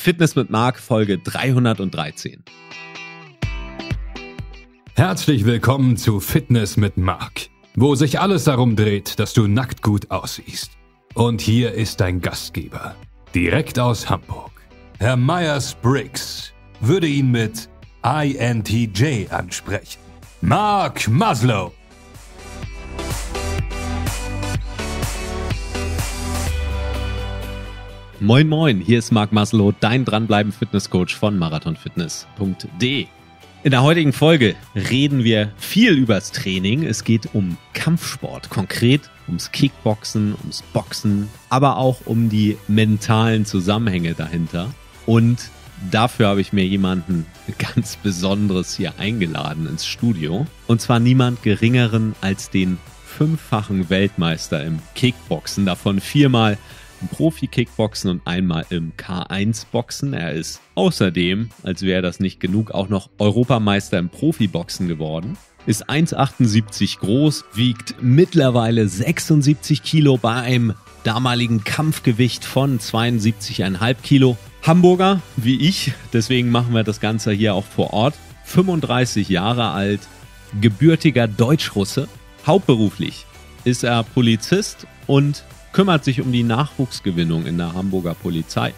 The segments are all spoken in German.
Fitness mit Marc, Folge 313. Herzlich willkommen zu Fitness mit Marc, wo sich alles darum dreht, dass du nackt gut aussiehst. Und hier ist dein Gastgeber, direkt aus Hamburg. Herr Myers-Briggs würde ihn mit INTJ ansprechen. Mark Maslow. Moin Moin, hier ist Marc Maslow, dein dranbleiben Fitnesscoach von marathonfitness.de. In der heutigen Folge reden wir viel übers Training. Es geht um Kampfsport, konkret ums Kickboxen, ums Boxen, aber auch um die mentalen Zusammenhänge dahinter. Und dafür habe ich mir jemanden ganz Besonderes hier eingeladen ins Studio. Und zwar niemand geringeren als den fünffachen Weltmeister im Kickboxen, davon viermal Profi-Kickboxen und einmal im K1-Boxen. Er ist außerdem, als wäre das nicht genug, auch noch Europameister im Profi-Boxen geworden. Ist 1,78 groß, wiegt mittlerweile 76 Kilo bei einem damaligen Kampfgewicht von 72,5 Kilo. Hamburger, wie ich, deswegen machen wir das Ganze hier auch vor Ort. 35 Jahre alt, gebürtiger Deutschrusse. Hauptberuflich ist er Polizist und kümmert sich um die Nachwuchsgewinnung in der Hamburger Polizei,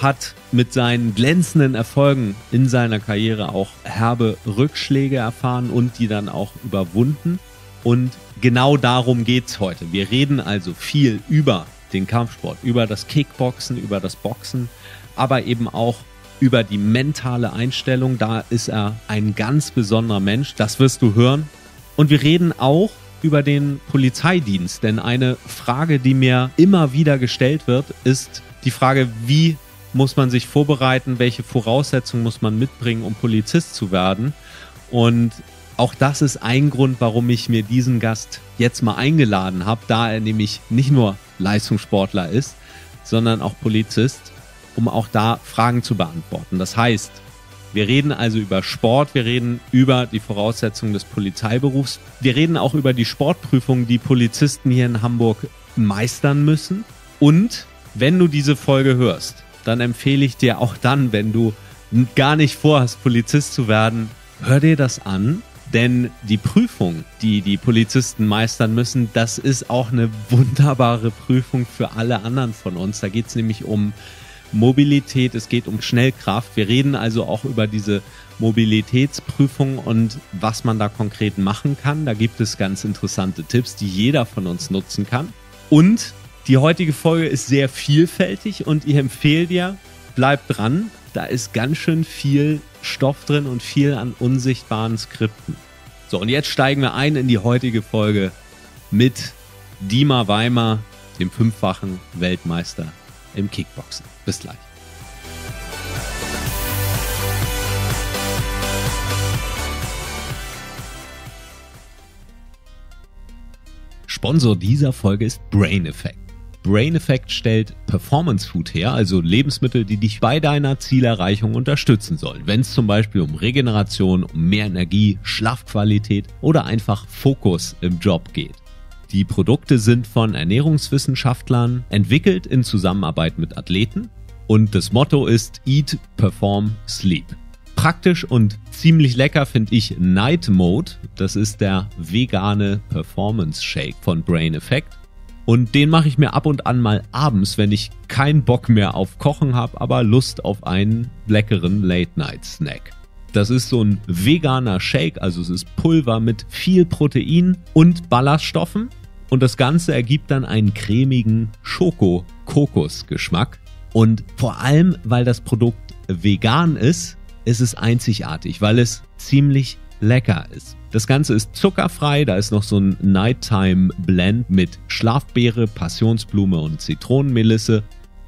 hat mit seinen glänzenden Erfolgen in seiner Karriere auch herbe Rückschläge erfahren und die dann auch überwunden. Und genau darum geht es heute. Wir reden also viel über den Kampfsport, über das Kickboxen, über das Boxen, aber eben auch über die mentale Einstellung. Da ist er ein ganz besonderer Mensch. Das wirst du hören. Und wir reden auch über den Polizeidienst, denn eine Frage, die mir immer wieder gestellt wird, ist die Frage, wie muss man sich vorbereiten, welche Voraussetzungen muss man mitbringen, um Polizist zu werden. Und auch das ist ein Grund, warum ich mir diesen Gast jetzt mal eingeladen habe, da er nämlich nicht nur Leistungssportler ist, sondern auch Polizist, um auch da Fragen zu beantworten. Das heißt, wir reden also über Sport, wir reden über die Voraussetzungen des Polizeiberufs, wir reden auch über die Sportprüfung, die Polizisten hier in Hamburg meistern müssen. Und wenn du diese Folge hörst, dann empfehle ich dir auch dann, wenn du gar nicht vorhast, Polizist zu werden, hör dir das an. Denn die Prüfung, die die Polizisten meistern müssen, das ist auch eine wunderbare Prüfung für alle anderen von uns. Da geht es nämlich um Mobilität, es geht um Schnellkraft. Wir reden also auch über diese Mobilitätsprüfung und was man da konkret machen kann. Da gibt es ganz interessante Tipps, die jeder von uns nutzen kann. Und die heutige Folge ist sehr vielfältig und ich empfehle dir, bleib dran. Da ist ganz schön viel Stoff drin und viel an unsichtbaren Skripten. So, und jetzt steigen wir ein in die heutige Folge mit Dima Weimar, dem fünffachen Weltmeister im Kickboxen. Bis gleich. Sponsor dieser Folge ist Brain Effect. Brain Effect stellt Performance Food her, also Lebensmittel, die dich bei deiner Zielerreichung unterstützen sollen. Wenn es zum Beispiel um Regeneration, um mehr Energie, Schlafqualität oder einfach Fokus im Job geht. Die Produkte sind von Ernährungswissenschaftlern entwickelt in Zusammenarbeit mit Athleten und das Motto ist Eat, Perform, Sleep. Praktisch und ziemlich lecker finde ich Night Mode. Das ist der vegane Performance Shake von Brain Effect. Und den mache ich mir ab und an mal abends, wenn ich keinen Bock mehr auf Kochen habe, aber Lust auf einen leckeren Late-Night-Snack. Das ist so ein veganer Shake, also es ist Pulver mit viel Protein und Ballaststoffen und das Ganze ergibt dann einen cremigen Schoko-Kokos-Geschmack. Und vor allem, weil das Produkt vegan ist, ist es einzigartig, weil es ziemlich lecker ist. Das Ganze ist zuckerfrei, da ist noch so ein Nighttime Blend mit Schlafbeere, Passionsblume und Zitronenmelisse.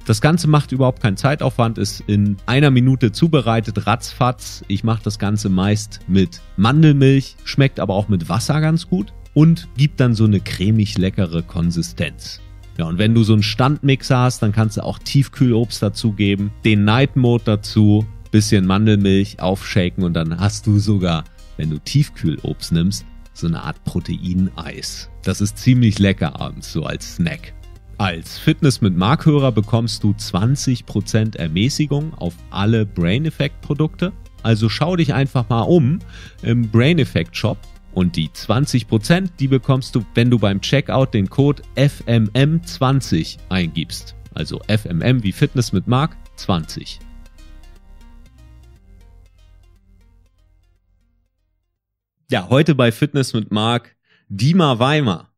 Das Ganze macht überhaupt keinen Zeitaufwand, ist in einer Minute zubereitet, ratzfatz. Ich mache das Ganze meist mit Mandelmilch, schmeckt aber auch mit Wasser ganz gut und gibt dann so eine cremig leckere Konsistenz. Ja, und wenn du so einen Standmixer hast, dann kannst du auch Tiefkühlobst dazugeben, den Night Mode dazu, bisschen Mandelmilch aufshaken und dann hast du sogar, wenn du Tiefkühlobst nimmst, so eine Art Proteineis. Das ist ziemlich lecker abends so als Snack. Als Fitness mit Markhörer bekommst du 20% Ermäßigung auf alle Brain Effect Produkte. Also schau dich einfach mal um im Brain Effect Shop und die 20%, die bekommst du, wenn du beim Checkout den Code FMM20 eingibst. Also FMM wie Fitness mit Mark 20. Ja, heute bei Fitness mit Mark Dima Weimer.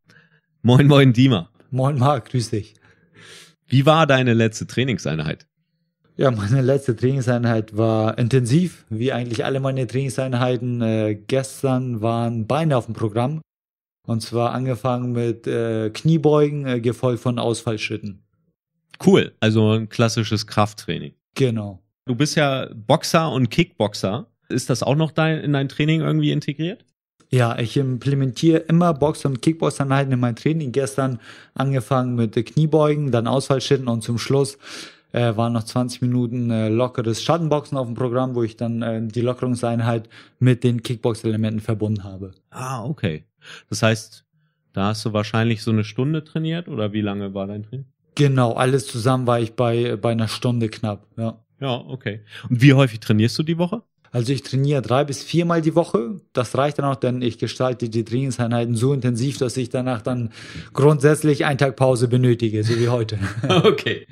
Moin, moin, Dima. Moin, Mark, grüß dich. Wie war deine letzte Trainingseinheit? Ja, meine letzte Trainingseinheit war intensiv, wie eigentlich alle meine Trainingseinheiten. Äh, gestern waren Beine auf dem Programm. Und zwar angefangen mit äh, Kniebeugen, äh, gefolgt von Ausfallschritten. Cool, also ein klassisches Krafttraining. Genau. Du bist ja Boxer und Kickboxer. Ist das auch noch dein, in dein Training irgendwie integriert? Ja, ich implementiere immer Box- und kickbox einheiten in mein Training. Gestern angefangen mit äh, Kniebeugen, dann Ausfallschritten und zum Schluss äh, waren noch 20 Minuten äh, lockeres Schattenboxen auf dem Programm, wo ich dann äh, die Lockerungseinheit mit den Kickbox-Elementen verbunden habe. Ah, okay. Das heißt, da hast du wahrscheinlich so eine Stunde trainiert oder wie lange war dein Training? Genau, alles zusammen war ich bei, äh, bei einer Stunde knapp, ja. Ja, okay. Und wie häufig trainierst du die Woche? Also ich trainiere drei bis viermal die Woche. Das reicht dann auch, denn ich gestalte die Trainingseinheiten so intensiv, dass ich danach dann grundsätzlich einen Tag Pause benötige, so wie heute. okay.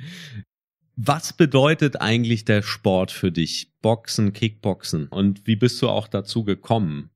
Was bedeutet eigentlich der Sport für dich? Boxen, Kickboxen und wie bist du auch dazu gekommen?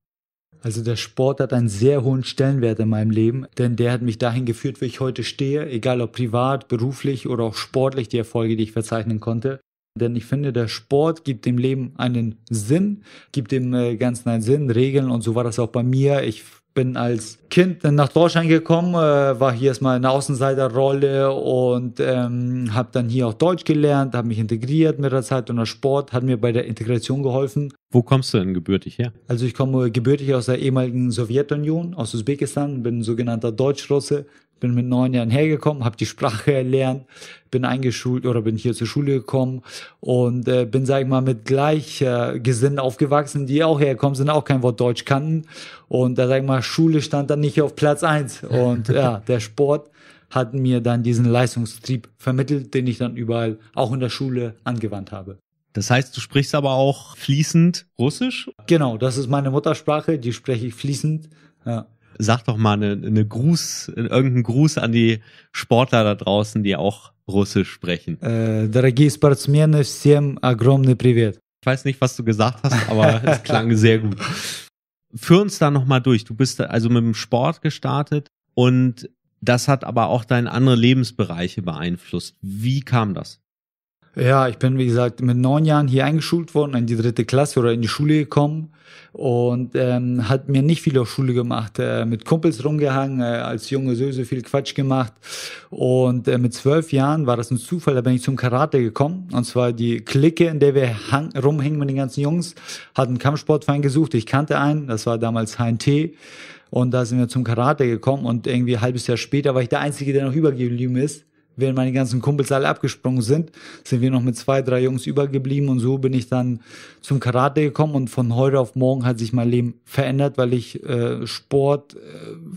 Also der Sport hat einen sehr hohen Stellenwert in meinem Leben, denn der hat mich dahin geführt, wo ich heute stehe, egal ob privat, beruflich oder auch sportlich die Erfolge, die ich verzeichnen konnte. Denn ich finde, der Sport gibt dem Leben einen Sinn, gibt dem äh, Ganzen einen Sinn, Regeln und so war das auch bei mir. Ich bin als Kind dann nach Deutschland gekommen, äh, war hier erstmal in der Außenseiterrolle und ähm, habe dann hier auch Deutsch gelernt, habe mich integriert mit der Zeit und der Sport hat mir bei der Integration geholfen. Wo kommst du denn gebürtig her? Also ich komme gebürtig aus der ehemaligen Sowjetunion, aus Usbekistan, bin ein sogenannter Deutschrusse, bin mit neun Jahren hergekommen, habe die Sprache erlernt, bin eingeschult oder bin hier zur Schule gekommen und äh, bin, sag ich mal, mit Gleichgesinnten äh, aufgewachsen, die auch herkommen, sind auch kein Wort Deutsch kannten. Und da, sag ich mal, Schule stand dann nicht auf Platz eins. Und ja, der Sport hat mir dann diesen Leistungstrieb vermittelt, den ich dann überall, auch in der Schule, angewandt habe. Das heißt, du sprichst aber auch fließend Russisch? Genau, das ist meine Muttersprache, die spreche ich fließend. Ja sag doch mal eine, eine Gruß, irgendeinen Gruß an die Sportler da draußen, die auch Russisch sprechen. Äh, дорогие спортсмены, всем огромный привет. Ich weiß nicht, was du gesagt hast, aber es klang sehr gut. Führ uns da nochmal durch. Du bist also mit dem Sport gestartet und das hat aber auch deine anderen Lebensbereiche beeinflusst. Wie kam das? Ja, ich bin, wie gesagt, mit neun Jahren hier eingeschult worden, in die dritte Klasse oder in die Schule gekommen und ähm, hat mir nicht viel auf Schule gemacht. Äh, mit Kumpels rumgehangen, äh, als junge Söse viel Quatsch gemacht. Und äh, mit zwölf Jahren war das ein Zufall, da bin ich zum Karate gekommen. Und zwar die Clique, in der wir hang, rumhängen mit den ganzen Jungs, hat einen Kampfsportverein gesucht. Ich kannte einen, das war damals HNT. Und da sind wir zum Karate gekommen und irgendwie ein halbes Jahr später war ich der Einzige, der noch übergeblieben ist während meine ganzen Kumpels alle abgesprungen sind, sind wir noch mit zwei, drei Jungs übergeblieben und so bin ich dann zum Karate gekommen und von heute auf morgen hat sich mein Leben verändert, weil ich äh, Sport äh,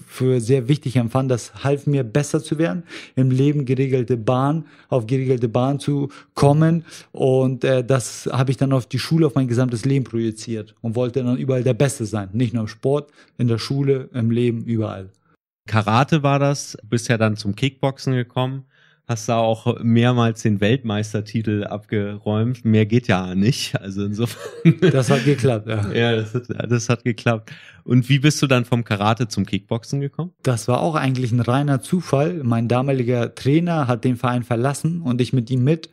für sehr wichtig empfand. Das half mir besser zu werden, im Leben geregelte Bahn, auf geregelte Bahn zu kommen und äh, das habe ich dann auf die Schule, auf mein gesamtes Leben projiziert und wollte dann überall der Beste sein. Nicht nur im Sport, in der Schule, im Leben, überall. Karate war das, du bist ja dann zum Kickboxen gekommen hast da auch mehrmals den Weltmeistertitel abgeräumt. Mehr geht ja nicht. Also insofern. Das hat geklappt, ja. Ja, das hat, das hat geklappt. Und wie bist du dann vom Karate zum Kickboxen gekommen? Das war auch eigentlich ein reiner Zufall. Mein damaliger Trainer hat den Verein verlassen und ich mit ihm mit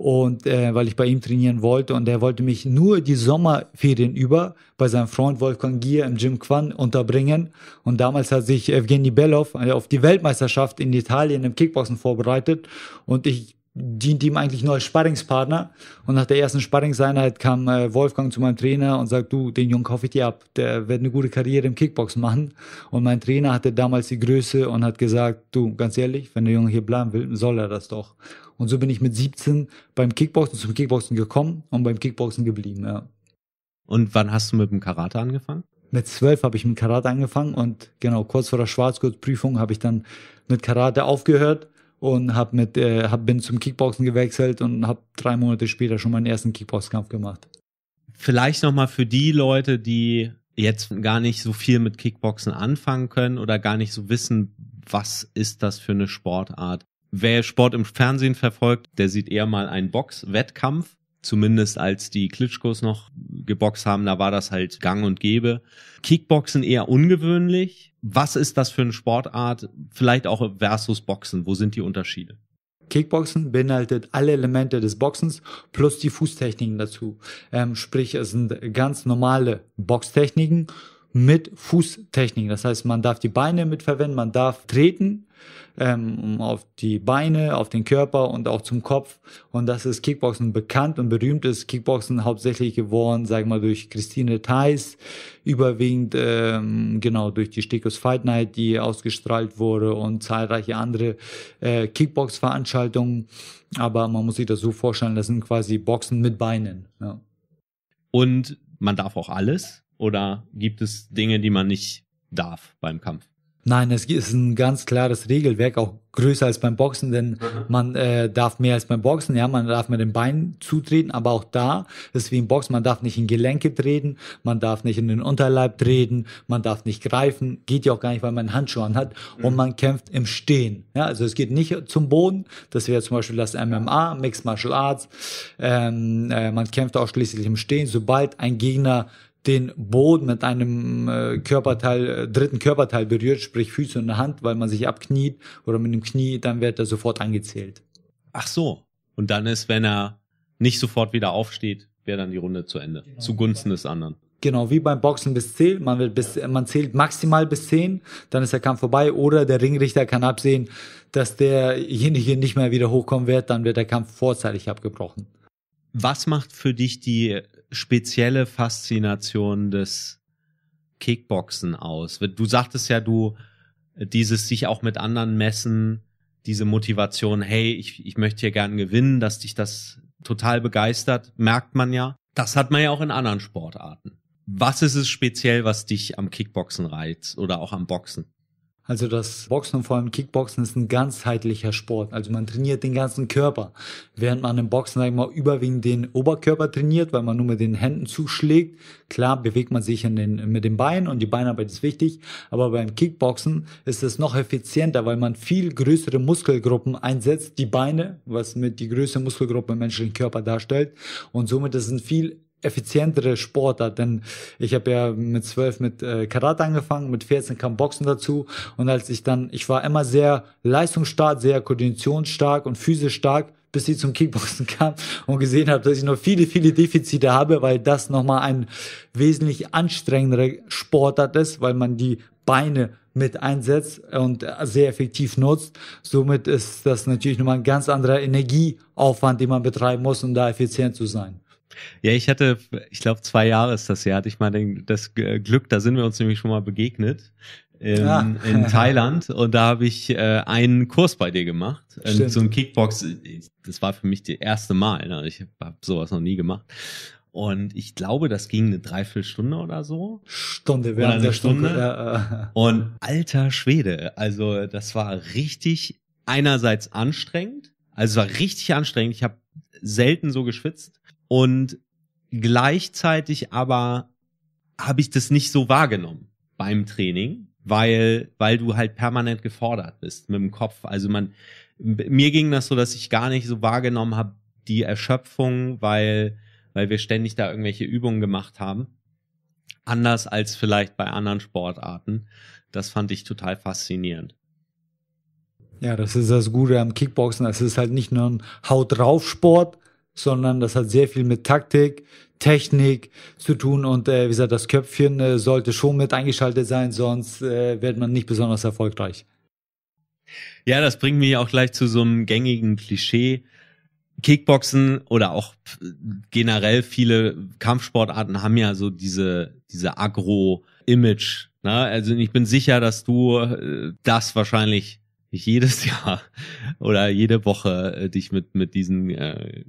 und äh, weil ich bei ihm trainieren wollte und er wollte mich nur die Sommerferien über bei seinem Freund Wolfgang Gier im Gym Quan unterbringen und damals hat sich Evgeny Belov äh, auf die Weltmeisterschaft in Italien im Kickboxen vorbereitet und ich diente ihm eigentlich nur als Sparringspartner. Und nach der ersten Sparringseinheit kam äh, Wolfgang zu meinem Trainer und sagt, du, den Jungen kaufe ich dir ab, der wird eine gute Karriere im Kickboxen machen. Und mein Trainer hatte damals die Größe und hat gesagt, du, ganz ehrlich, wenn der Junge hier bleiben will, soll er das doch. Und so bin ich mit 17 beim Kickboxen zum Kickboxen gekommen und beim Kickboxen geblieben, ja. Und wann hast du mit dem Karate angefangen? Mit zwölf habe ich mit Karate angefangen und genau kurz vor der Schwarzgurtprüfung habe ich dann mit Karate aufgehört und hab mit äh, hab, bin zum Kickboxen gewechselt und habe drei Monate später schon meinen ersten Kickboxkampf gemacht. Vielleicht nochmal für die Leute, die jetzt gar nicht so viel mit Kickboxen anfangen können oder gar nicht so wissen, was ist das für eine Sportart? Wer Sport im Fernsehen verfolgt, der sieht eher mal einen Boxwettkampf. Zumindest als die Klitschkos noch geboxt haben, da war das halt gang und gäbe. Kickboxen eher ungewöhnlich. Was ist das für eine Sportart? Vielleicht auch versus Boxen. Wo sind die Unterschiede? Kickboxen beinhaltet alle Elemente des Boxens plus die Fußtechniken dazu. Ähm, sprich, es sind ganz normale Boxtechniken mit Fußtechniken. Das heißt, man darf die Beine mitverwenden, man darf treten, ähm, auf die Beine, auf den Körper und auch zum Kopf. Und das ist Kickboxen bekannt und berühmt ist Kickboxen hauptsächlich geworden, sag mal, durch Christine Theis, überwiegend ähm, genau durch die Stikos Fight Night, die ausgestrahlt wurde und zahlreiche andere äh, Kickbox-Veranstaltungen. Aber man muss sich das so vorstellen, das sind quasi Boxen mit Beinen. Ja. Und man darf auch alles? Oder gibt es Dinge, die man nicht darf beim Kampf? Nein, es ist ein ganz klares Regelwerk, auch größer als beim Boxen, denn mhm. man äh, darf mehr als beim Boxen, ja, man darf mit dem Bein zutreten, aber auch da ist wie im Boxen, man darf nicht in Gelenke treten, man darf nicht in den Unterleib treten, man darf nicht greifen, geht ja auch gar nicht, weil man Handschuhe anhat mhm. und man kämpft im Stehen. Ja, also es geht nicht zum Boden, das wäre zum Beispiel das MMA, Mixed Martial Arts, ähm, äh, man kämpft auch schließlich im Stehen, sobald ein Gegner den Boden mit einem äh, Körperteil, äh, dritten Körperteil berührt, sprich Füße und Hand, weil man sich abkniet oder mit dem Knie, dann wird er sofort angezählt. Ach so. Und dann ist, wenn er nicht sofort wieder aufsteht, wäre dann die Runde zu Ende. Genau. Zugunsten des anderen. Genau, wie beim Boxen bis 10, man, wird bis, man zählt maximal bis 10, dann ist der Kampf vorbei oder der Ringrichter kann absehen, dass derjenige nicht mehr wieder hochkommen wird, dann wird der Kampf vorzeitig abgebrochen. Was macht für dich die spezielle Faszination des Kickboxen aus? Du sagtest ja, du dieses sich auch mit anderen messen, diese Motivation, hey, ich, ich möchte hier gern gewinnen, dass dich das total begeistert, merkt man ja. Das hat man ja auch in anderen Sportarten. Was ist es speziell, was dich am Kickboxen reizt oder auch am Boxen? Also das Boxen und vor allem Kickboxen ist ein ganzheitlicher Sport. Also man trainiert den ganzen Körper. Während man im Boxen, sag ich mal, überwiegend den Oberkörper trainiert, weil man nur mit den Händen zuschlägt. Klar bewegt man sich in den, mit den Beinen und die Beinarbeit ist wichtig. Aber beim Kickboxen ist es noch effizienter, weil man viel größere Muskelgruppen einsetzt. Die Beine, was mit die größte Muskelgruppe im menschlichen Körper darstellt. Und somit ist es ein viel effizientere Sportart, denn ich habe ja mit zwölf mit äh, Karate angefangen, mit 14 kam Boxen dazu und als ich dann, ich war immer sehr leistungsstark, sehr koordinationsstark und physisch stark, bis ich zum Kickboxen kam und gesehen habe, dass ich noch viele, viele Defizite habe, weil das nochmal ein wesentlich anstrengendere Sportart ist, weil man die Beine mit einsetzt und äh, sehr effektiv nutzt. Somit ist das natürlich nochmal ein ganz anderer Energieaufwand, den man betreiben muss, um da effizient zu sein. Ja, ich hatte, ich glaube, zwei Jahre ist das Jahr, hatte ich mal den, das Glück, da sind wir uns nämlich schon mal begegnet. In, ah. in Thailand und da habe ich äh, einen Kurs bei dir gemacht. Ähm, so ein Kickbox, äh, das war für mich das erste Mal. Ne? Ich habe sowas noch nie gemacht. Und ich glaube, das ging eine Dreiviertelstunde oder so. Stunde, während eine der Stunde. Stunde. Ja, äh. Und alter Schwede, also das war richtig einerseits anstrengend, also es war richtig anstrengend. Ich habe selten so geschwitzt und gleichzeitig aber habe ich das nicht so wahrgenommen beim Training, weil, weil du halt permanent gefordert bist mit dem Kopf. Also man, mir ging das so, dass ich gar nicht so wahrgenommen habe, die Erschöpfung, weil, weil wir ständig da irgendwelche Übungen gemacht haben. Anders als vielleicht bei anderen Sportarten. Das fand ich total faszinierend. Ja, das ist das Gute am Kickboxen. Es ist halt nicht nur ein Haut drauf Sport, sondern das hat sehr viel mit Taktik, Technik zu tun und äh, wie gesagt, das Köpfchen äh, sollte schon mit eingeschaltet sein, sonst äh, wird man nicht besonders erfolgreich. Ja, das bringt mich auch gleich zu so einem gängigen Klischee. Kickboxen oder auch äh, generell viele Kampfsportarten haben ja so diese, diese Agro-Image. Ne? Also ich bin sicher, dass du äh, das wahrscheinlich jedes Jahr oder jede Woche äh, dich mit, mit diesen äh,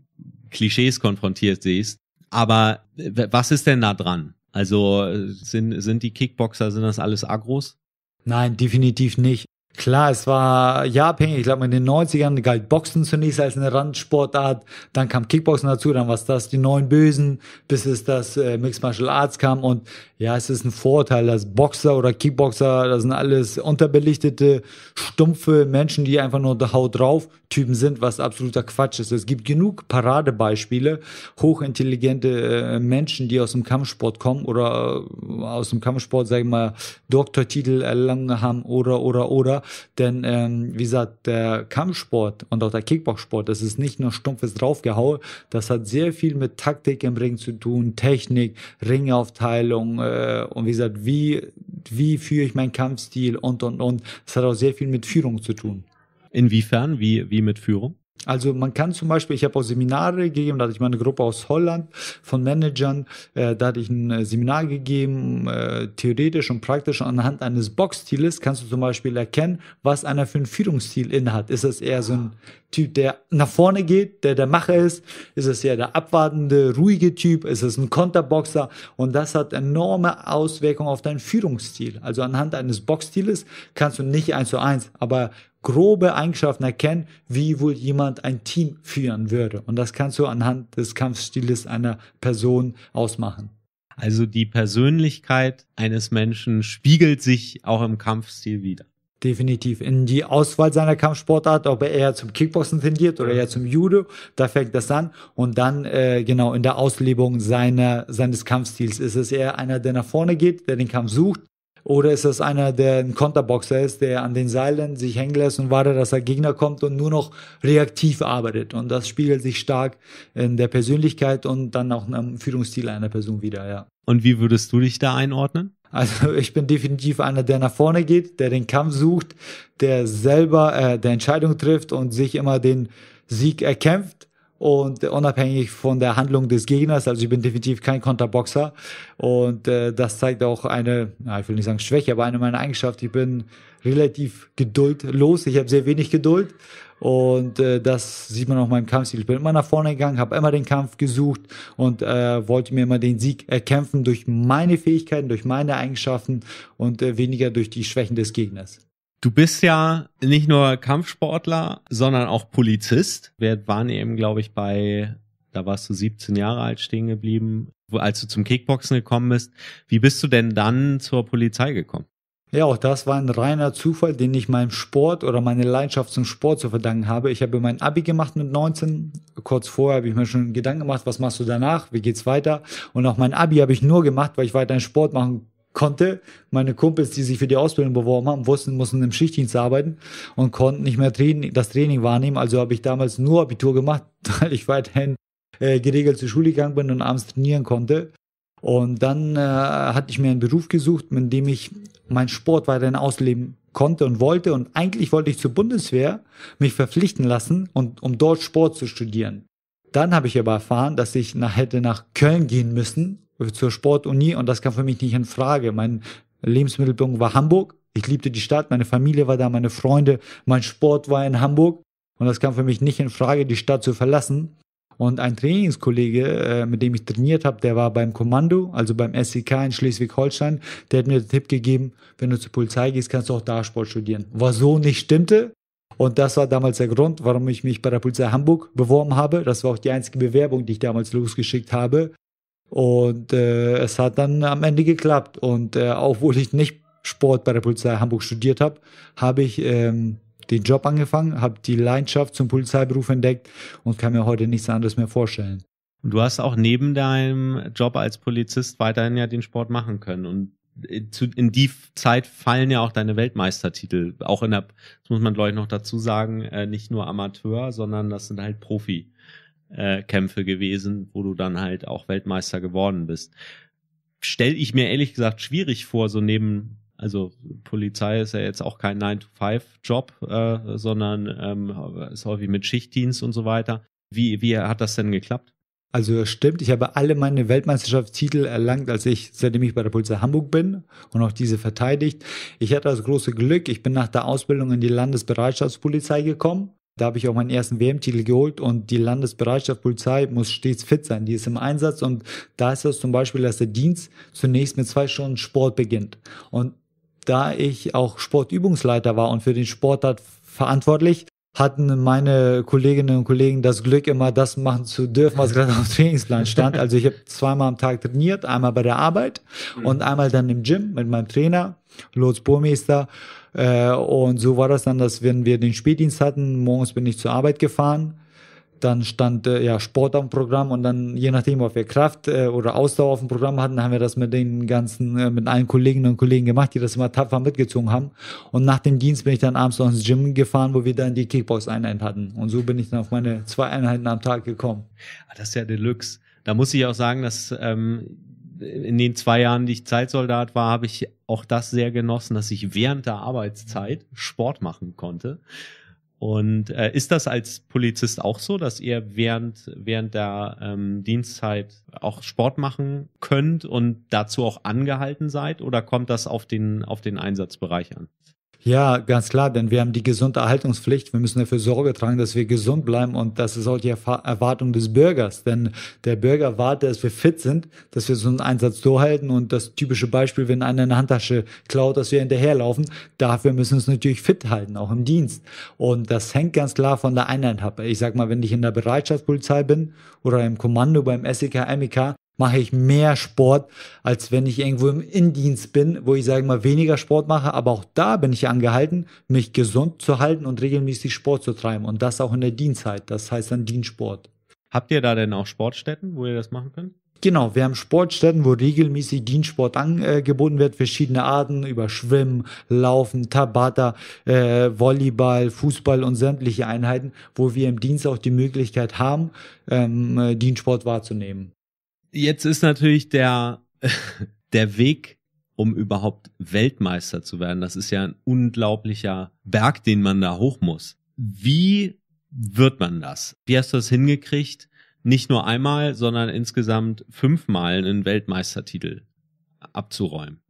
Klischees konfrontiert siehst. Aber äh, was ist denn da dran? Also äh, sind, sind die Kickboxer, sind das alles Agros? Nein, definitiv nicht. Klar, es war jahrabhängig. Ich glaube, in den 90ern galt Boxen zunächst als eine Randsportart. Dann kam Kickboxen dazu. Dann war es das, die neuen Bösen, bis es das äh, Mixed Martial Arts kam. Und ja, es ist ein Vorteil, dass Boxer oder Kickboxer, das sind alles unterbelichtete, stumpfe Menschen, die einfach nur der Haut drauf Typen sind, was absoluter Quatsch ist. Es gibt genug Paradebeispiele, hochintelligente äh, Menschen, die aus dem Kampfsport kommen oder äh, aus dem Kampfsport, sag ich mal, Doktortitel erlangen haben oder, oder, oder denn ähm, wie gesagt, der Kampfsport und auch der Kickboxsport, das ist nicht nur stumpfes Draufgehauen, das hat sehr viel mit Taktik im Ring zu tun, Technik, Ringaufteilung äh, und wie gesagt, wie, wie führe ich meinen Kampfstil und und und. Das hat auch sehr viel mit Führung zu tun. Inwiefern? Wie, wie mit Führung? Also man kann zum Beispiel, ich habe auch Seminare gegeben, da hatte ich mal eine Gruppe aus Holland von Managern, äh, da hatte ich ein äh, Seminar gegeben, äh, theoretisch und praktisch anhand eines Boxstiles kannst du zum Beispiel erkennen, was einer für einen Führungsstil innehat. Ist das eher so ein ah. Typ, der nach vorne geht, der der Macher ist? Ist es eher der abwartende, ruhige Typ? Ist es ein Konterboxer? Und das hat enorme Auswirkungen auf deinen Führungsstil. Also anhand eines Boxstiles kannst du nicht eins zu eins, aber grobe Eigenschaften erkennen, wie wohl jemand ein Team führen würde. Und das kannst du anhand des Kampfstiles einer Person ausmachen. Also die Persönlichkeit eines Menschen spiegelt sich auch im Kampfstil wieder. Definitiv. In die Auswahl seiner Kampfsportart, ob er eher zum Kickboxen tendiert oder eher zum Judo, da fängt das an. Und dann, äh, genau, in der Auslebung seiner, seines Kampfstils. Ist es eher einer, der nach vorne geht, der den Kampf sucht? Oder ist es einer, der ein Konterboxer ist, der an den Seilen sich hängen lässt und wartet, dass der Gegner kommt und nur noch reaktiv arbeitet? Und das spiegelt sich stark in der Persönlichkeit und dann auch im Führungsstil einer Person wieder, ja. Und wie würdest du dich da einordnen? Also ich bin definitiv einer, der nach vorne geht, der den Kampf sucht, der selber äh, der Entscheidung trifft und sich immer den Sieg erkämpft und unabhängig von der Handlung des Gegners. Also ich bin definitiv kein Konterboxer und äh, das zeigt auch eine, na, ich will nicht sagen Schwäche, aber eine meiner Eigenschaften. Ich bin relativ geduldlos. Ich habe sehr wenig Geduld und äh, das sieht man auch meinem Kampfstil. Ich bin immer nach vorne gegangen, habe immer den Kampf gesucht und äh, wollte mir immer den Sieg erkämpfen durch meine Fähigkeiten, durch meine Eigenschaften und äh, weniger durch die Schwächen des Gegners. Du bist ja nicht nur Kampfsportler, sondern auch Polizist. Wir waren eben, glaube ich, bei, da warst du 17 Jahre alt stehen geblieben, als du zum Kickboxen gekommen bist. Wie bist du denn dann zur Polizei gekommen? Ja, auch das war ein reiner Zufall, den ich meinem Sport oder meine Leidenschaft zum Sport zu verdanken habe. Ich habe mein Abi gemacht mit 19. Kurz vorher habe ich mir schon Gedanken gemacht, was machst du danach, wie geht's weiter? Und auch mein Abi habe ich nur gemacht, weil ich weiterhin Sport machen konnte. Meine Kumpels, die sich für die Ausbildung beworben haben, wussten, mussten im Schichtdienst arbeiten und konnten nicht mehr das Training wahrnehmen. Also habe ich damals nur Abitur gemacht, weil ich weiterhin äh, geregelt zur Schule gegangen bin und abends trainieren konnte. Und dann äh, hatte ich mir einen Beruf gesucht, mit dem ich mein Sport weiterhin ausleben konnte und wollte. Und eigentlich wollte ich zur Bundeswehr mich verpflichten lassen und um dort Sport zu studieren. Dann habe ich aber erfahren, dass ich nach, hätte nach Köln gehen müssen zur Sportuni und das kam für mich nicht in Frage. Mein Lebensmittelpunkt war Hamburg. Ich liebte die Stadt, meine Familie war da, meine Freunde, mein Sport war in Hamburg und das kam für mich nicht in Frage, die Stadt zu verlassen. Und ein Trainingskollege, äh, mit dem ich trainiert habe, der war beim Kommando, also beim SEK in Schleswig-Holstein, der hat mir den Tipp gegeben, wenn du zur Polizei gehst, kannst du auch da Sport studieren. Was so nicht stimmte, und das war damals der Grund, warum ich mich bei der Polizei Hamburg beworben habe. Das war auch die einzige Bewerbung, die ich damals losgeschickt habe. Und äh, es hat dann am Ende geklappt. Und äh, obwohl ich nicht Sport bei der Polizei Hamburg studiert habe, habe ich ähm, den Job angefangen, habe die Leidenschaft zum Polizeiberuf entdeckt und kann mir heute nichts anderes mehr vorstellen. du hast auch neben deinem Job als Polizist weiterhin ja den Sport machen können und äh, in die Zeit fallen ja auch deine Weltmeistertitel. Auch in der, das muss man glaube ich noch dazu sagen, äh, nicht nur Amateur, sondern das sind halt Profi-Kämpfe äh, gewesen, wo du dann halt auch Weltmeister geworden bist. Stell ich mir ehrlich gesagt schwierig vor, so neben also Polizei ist ja jetzt auch kein 9-to-5-Job, äh, sondern ähm, ist häufig mit Schichtdienst und so weiter. Wie, wie hat das denn geklappt? Also das stimmt, ich habe alle meine Weltmeisterschaftstitel erlangt, als ich, seitdem ich bei der Polizei Hamburg bin und auch diese verteidigt. Ich hatte das große Glück, ich bin nach der Ausbildung in die Landesbereitschaftspolizei gekommen. Da habe ich auch meinen ersten WM-Titel geholt und die Landesbereitschaftspolizei muss stets fit sein. Die ist im Einsatz und da ist es zum Beispiel, dass der Dienst zunächst mit zwei Stunden Sport beginnt. Und da ich auch Sportübungsleiter war und für den Sportart verantwortlich, hatten meine Kolleginnen und Kollegen das Glück, immer das machen zu dürfen, was gerade auf dem Trainingsplan stand. Also ich habe zweimal am Tag trainiert, einmal bei der Arbeit mhm. und einmal dann im Gym mit meinem Trainer, Lutz Burmeister. Äh, und so war das dann, dass wenn wir den Spätdienst hatten, morgens bin ich zur Arbeit gefahren, dann stand äh, ja Sport auf dem Programm und dann je nachdem, ob wir Kraft äh, oder Ausdauer auf dem Programm hatten, haben wir das mit den ganzen, äh, mit allen Kolleginnen und Kollegen gemacht, die das immer tapfer mitgezogen haben. Und nach dem Dienst bin ich dann abends noch ins Gym gefahren, wo wir dann die Kickbox-Einheit hatten. Und so bin ich dann auf meine zwei Einheiten am Tag gekommen. Ah, das ist ja Deluxe. Da muss ich auch sagen, dass ähm, in den zwei Jahren, die ich Zeitsoldat war, habe ich auch das sehr genossen, dass ich während der Arbeitszeit Sport machen konnte. Und äh, ist das als Polizist auch so, dass ihr während, während der ähm, Dienstzeit auch Sport machen könnt und dazu auch angehalten seid? Oder kommt das auf den, auf den Einsatzbereich an? Ja, ganz klar, denn wir haben die gesunde Erhaltungspflicht. Wir müssen dafür Sorge tragen, dass wir gesund bleiben und das ist auch die Erwartung des Bürgers. Denn der Bürger erwartet, dass wir fit sind, dass wir so einen Einsatz durchhalten und das typische Beispiel, wenn einer eine Handtasche klaut, dass wir hinterherlaufen. Dafür müssen wir uns natürlich fit halten, auch im Dienst. Und das hängt ganz klar von der Einheit ab. Ich sag mal, wenn ich in der Bereitschaftspolizei bin oder im Kommando beim SEK, MEK, mache ich mehr Sport, als wenn ich irgendwo im Indienst bin, wo ich sage mal weniger Sport mache. Aber auch da bin ich angehalten, mich gesund zu halten und regelmäßig Sport zu treiben. Und das auch in der Dienstzeit. Das heißt dann Dienstsport. Habt ihr da denn auch Sportstätten, wo ihr das machen könnt? Genau, wir haben Sportstätten, wo regelmäßig Dienstsport angeboten äh, wird, verschiedene Arten über Schwimmen, Laufen, Tabata, äh, Volleyball, Fußball und sämtliche Einheiten, wo wir im Dienst auch die Möglichkeit haben, ähm, äh, Dienstsport wahrzunehmen. Jetzt ist natürlich der, der Weg, um überhaupt Weltmeister zu werden. Das ist ja ein unglaublicher Berg, den man da hoch muss. Wie wird man das? Wie hast du das hingekriegt, nicht nur einmal, sondern insgesamt fünfmal einen Weltmeistertitel abzuräumen?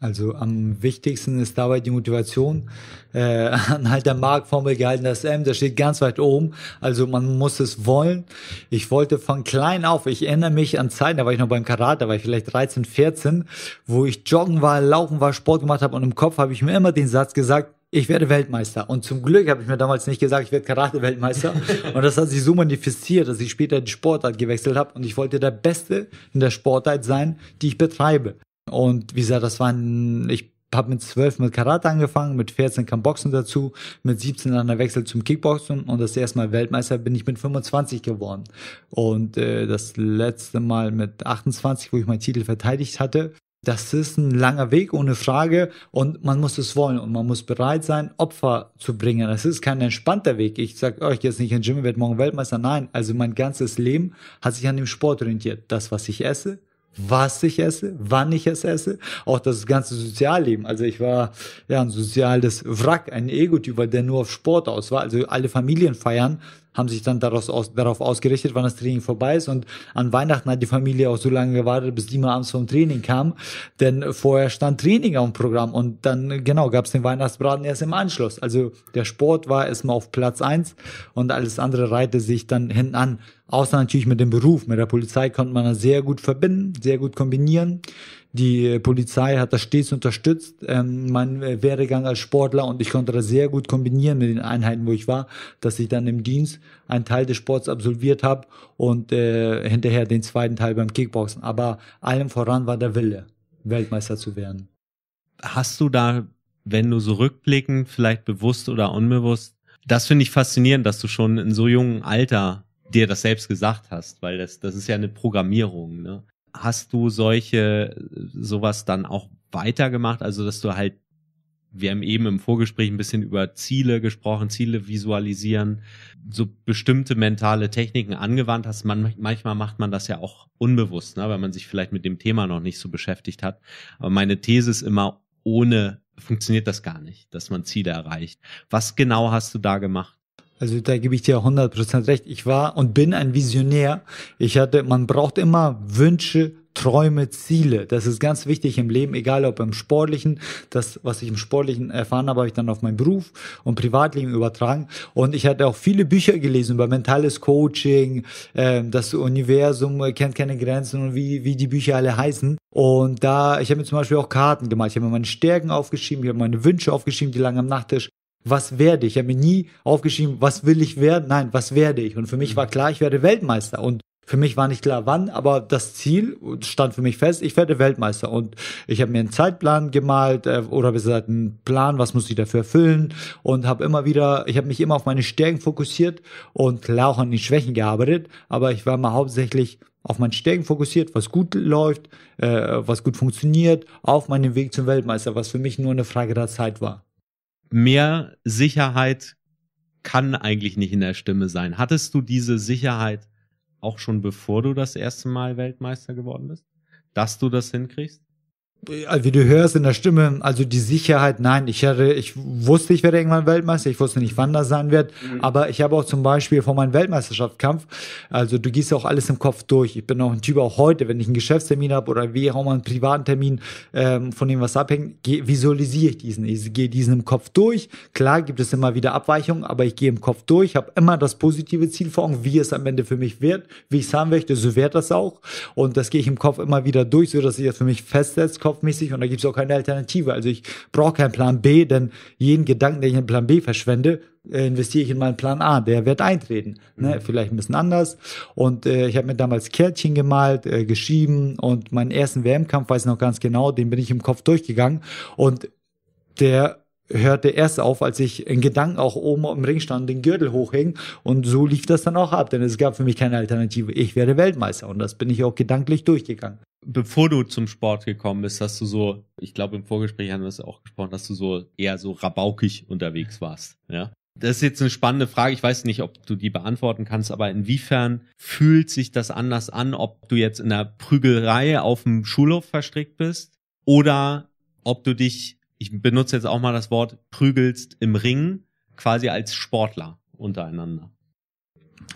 Also am wichtigsten ist dabei die Motivation. Äh, halt der Marktformel gehalten, das M, das steht ganz weit oben. Also man muss es wollen. Ich wollte von klein auf, ich erinnere mich an Zeiten, da war ich noch beim Karate, da war ich vielleicht 13, 14, wo ich joggen war, laufen war, Sport gemacht habe und im Kopf habe ich mir immer den Satz gesagt, ich werde Weltmeister. Und zum Glück habe ich mir damals nicht gesagt, ich werde Karate-Weltmeister. Und das hat sich so manifestiert, dass ich später die Sportart gewechselt habe und ich wollte der Beste in der Sportart sein, die ich betreibe. Und wie gesagt, das war ein, ich habe mit zwölf mit Karate angefangen, mit 14 kam Boxen dazu, mit 17 dann der Wechsel zum Kickboxen und das erste Mal Weltmeister bin ich mit 25 geworden. Und äh, das letzte Mal mit 28, wo ich meinen Titel verteidigt hatte. Das ist ein langer Weg, ohne Frage. Und man muss es wollen und man muss bereit sein, Opfer zu bringen. Das ist kein entspannter Weg. Ich sage euch oh, jetzt nicht, ein Jimmy wird morgen Weltmeister. Nein, also mein ganzes Leben hat sich an dem Sport orientiert. Das, was ich esse, was ich esse, wann ich es esse, auch das ganze Sozialleben. Also ich war ja ein soziales Wrack, ein Ego-Typ, der nur auf Sport aus war. Also alle Familienfeiern haben sich dann daraus aus, darauf ausgerichtet, wann das Training vorbei ist. Und an Weihnachten hat die Familie auch so lange gewartet, bis die mal abends vom Training kam. Denn vorher stand Training auf dem Programm und dann, genau, gab es den Weihnachtsbraten erst im Anschluss. Also der Sport war erstmal auf Platz eins und alles andere reihte sich dann hinten an. Außer natürlich mit dem Beruf. Mit der Polizei konnte man das sehr gut verbinden, sehr gut kombinieren. Die Polizei hat das stets unterstützt, ähm, mein Werdegang als Sportler und ich konnte das sehr gut kombinieren mit den Einheiten, wo ich war, dass ich dann im Dienst einen Teil des Sports absolviert habe und äh, hinterher den zweiten Teil beim Kickboxen. Aber allem voran war der Wille, Weltmeister zu werden. Hast du da, wenn du so rückblickend, vielleicht bewusst oder unbewusst, das finde ich faszinierend, dass du schon in so jungen Alter dir das selbst gesagt hast, weil das, das ist ja eine Programmierung. Ne? hast du solche, sowas dann auch weitergemacht? Also, dass du halt, wir haben eben im Vorgespräch ein bisschen über Ziele gesprochen, Ziele visualisieren, so bestimmte mentale Techniken angewandt hast. Man, manchmal macht man das ja auch unbewusst, ne, weil man sich vielleicht mit dem Thema noch nicht so beschäftigt hat. Aber meine These ist immer, ohne funktioniert das gar nicht, dass man Ziele erreicht. Was genau hast du da gemacht? Also da gebe ich dir 100% recht. Ich war und bin ein Visionär. Ich hatte, man braucht immer Wünsche, Träume, Ziele. Das ist ganz wichtig im Leben, egal ob im Sportlichen. Das, was ich im Sportlichen erfahren habe, habe ich dann auf meinen Beruf und Privatleben übertragen. Und ich hatte auch viele Bücher gelesen über mentales Coaching, äh, das Universum kennt keine Grenzen und wie, wie die Bücher alle heißen. Und da, ich habe mir zum Beispiel auch Karten gemacht. Ich habe mir meine Stärken aufgeschrieben, ich habe meine Wünsche aufgeschrieben, die lagen am Nachttisch was werde ich? Ich habe mir nie aufgeschrieben, was will ich werden? Nein, was werde ich? Und für mich mhm. war klar, ich werde Weltmeister. Und für mich war nicht klar, wann, aber das Ziel stand für mich fest, ich werde Weltmeister. Und ich habe mir einen Zeitplan gemalt äh, oder besser gesagt einen Plan, was muss ich dafür erfüllen. Und habe immer wieder, ich habe mich immer auf meine Stärken fokussiert und klar auch an den Schwächen gearbeitet. Aber ich war mal hauptsächlich auf meinen Stärken fokussiert, was gut läuft, äh, was gut funktioniert, auf meinem Weg zum Weltmeister, was für mich nur eine Frage der Zeit war mehr Sicherheit kann eigentlich nicht in der Stimme sein. Hattest du diese Sicherheit auch schon bevor du das erste Mal Weltmeister geworden bist, dass du das hinkriegst? Also, wie du hörst in der Stimme, also die Sicherheit, nein, ich hatte, ich wusste, ich werde irgendwann Weltmeister, ich wusste nicht, wann das sein wird, mhm. aber ich habe auch zum Beispiel vor meinem Weltmeisterschaftskampf, also du gehst ja auch alles im Kopf durch. Ich bin auch ein Typ, auch heute, wenn ich einen Geschäftstermin habe oder wie auch immer einen privaten Termin, ähm, von dem was abhängt, geh, visualisiere ich diesen. Ich gehe diesen im Kopf durch. Klar gibt es immer wieder Abweichungen, aber ich gehe im Kopf durch, habe immer das positive Ziel vor Augen, wie es am Ende für mich wird, wie ich es haben möchte, so wird das auch. Und das gehe ich im Kopf immer wieder durch, so dass ich das für mich festsetzt kopfmäßig und da gibt es auch keine Alternative. Also ich brauche keinen Plan B, denn jeden Gedanken, den ich in Plan B verschwende, äh, investiere ich in meinen Plan A, der wird eintreten. Mhm. Ne? Mhm. Vielleicht ein bisschen anders. Und äh, ich habe mir damals Kärtchen gemalt, äh, geschrieben und meinen ersten WM-Kampf, weiß ich noch ganz genau, den bin ich im Kopf durchgegangen und der hörte erst auf, als ich in Gedanken auch oben im Ring stand, und den Gürtel hochhing und so lief das dann auch ab, denn es gab für mich keine Alternative. Ich werde Weltmeister und das bin ich auch gedanklich durchgegangen bevor du zum Sport gekommen bist, dass du so, ich glaube im Vorgespräch haben wir es auch gesprochen, dass du so eher so rabaukig unterwegs warst, ja? Das ist jetzt eine spannende Frage. Ich weiß nicht, ob du die beantworten kannst, aber inwiefern fühlt sich das anders an, ob du jetzt in einer Prügelei auf dem Schulhof verstrickt bist oder ob du dich, ich benutze jetzt auch mal das Wort, prügelst im Ring quasi als Sportler untereinander?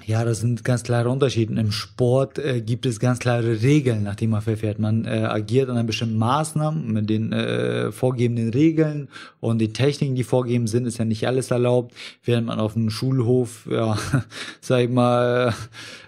Ja, das sind ganz klare Unterschiede. Im Sport äh, gibt es ganz klare Regeln, nach denen man verfährt. Man äh, agiert an einer bestimmten Maßnahmen mit den äh, vorgegebenen Regeln und die Techniken, die vorgegeben sind, ist ja nicht alles erlaubt. Während man auf dem Schulhof, ja, sag ich mal,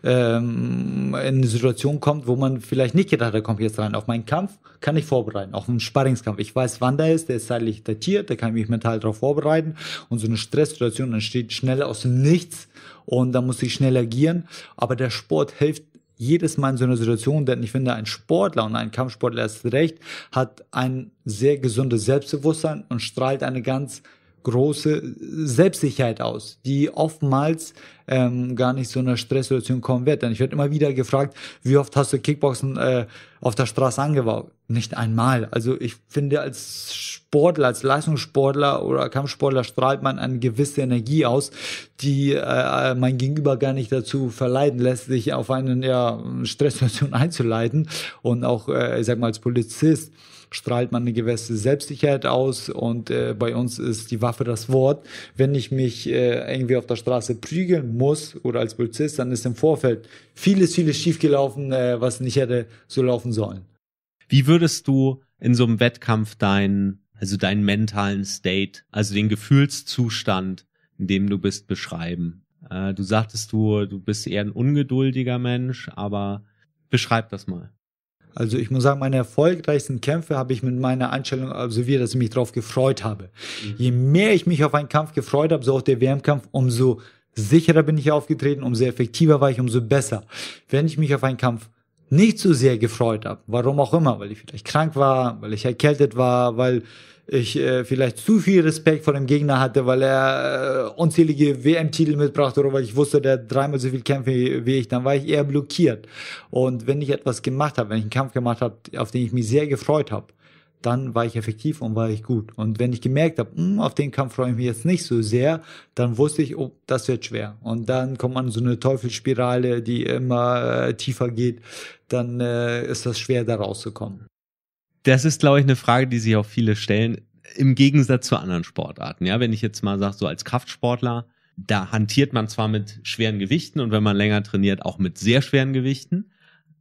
ähm, in eine Situation kommt, wo man vielleicht nicht gedacht hat, da kommt jetzt rein. Auf meinen Kampf kann ich vorbereiten, auf einen Sparringskampf. Ich weiß, wann der ist, der ist zeitlich datiert, da kann ich mich mental darauf vorbereiten und so eine Stresssituation entsteht schnell aus dem Nichts und da muss ich schnell agieren. Aber der Sport hilft jedes Mal in so einer Situation, denn ich finde, ein Sportler und ein Kampfsportler erst recht hat ein sehr gesundes Selbstbewusstsein und strahlt eine ganz große Selbstsicherheit aus, die oftmals ähm, gar nicht zu einer Stresssituation kommen wird. Denn ich werde immer wieder gefragt, wie oft hast du Kickboxen äh, auf der Straße angebaut? Nicht einmal. Also ich finde, als Sportler, als Leistungssportler oder Kampfsportler strahlt man eine gewisse Energie aus, die äh, äh mein Gegenüber gar nicht dazu verleiten lässt, sich auf eine ja, Stresssituation einzuleiten. Und auch, äh, ich sag mal, als Polizist strahlt man eine gewisse Selbstsicherheit aus und äh, bei uns ist die Waffe das Wort. Wenn ich mich äh, irgendwie auf der Straße prügeln muss oder als Polizist, dann ist im Vorfeld vieles, vieles schiefgelaufen, äh, was nicht hätte so laufen sollen. Wie würdest du in so einem Wettkampf deinen, also deinen mentalen State, also den Gefühlszustand, in dem du bist, beschreiben? Äh, du sagtest, du, du bist eher ein ungeduldiger Mensch, aber beschreib das mal. Also ich muss sagen, meine erfolgreichsten Kämpfe habe ich mit meiner Einstellung absolviert, dass ich mich darauf gefreut habe. Mhm. Je mehr ich mich auf einen Kampf gefreut habe, so auch der WM-Kampf, umso sicherer bin ich aufgetreten, umso effektiver war ich, umso besser. Wenn ich mich auf einen Kampf nicht so sehr gefreut habe, warum auch immer, weil ich vielleicht krank war, weil ich erkältet war, weil ich äh, vielleicht zu viel Respekt vor dem Gegner hatte, weil er äh, unzählige WM-Titel mitbrachte oder weil ich wusste, der hat dreimal so viel Kämpfe wie ich, dann war ich eher blockiert. Und wenn ich etwas gemacht habe, wenn ich einen Kampf gemacht habe, auf den ich mich sehr gefreut habe, dann war ich effektiv und war ich gut. Und wenn ich gemerkt habe, mh, hm, auf den Kampf freue ich mich jetzt nicht so sehr, dann wusste ich, oh, das wird schwer. Und dann kommt man in so eine Teufelsspirale, die immer äh, tiefer geht. Dann äh, ist das schwer, da rauszukommen. Das ist, glaube ich, eine Frage, die sich auch viele stellen, im Gegensatz zu anderen Sportarten. Ja, wenn ich jetzt mal sage, so als Kraftsportler, da hantiert man zwar mit schweren Gewichten und wenn man länger trainiert, auch mit sehr schweren Gewichten,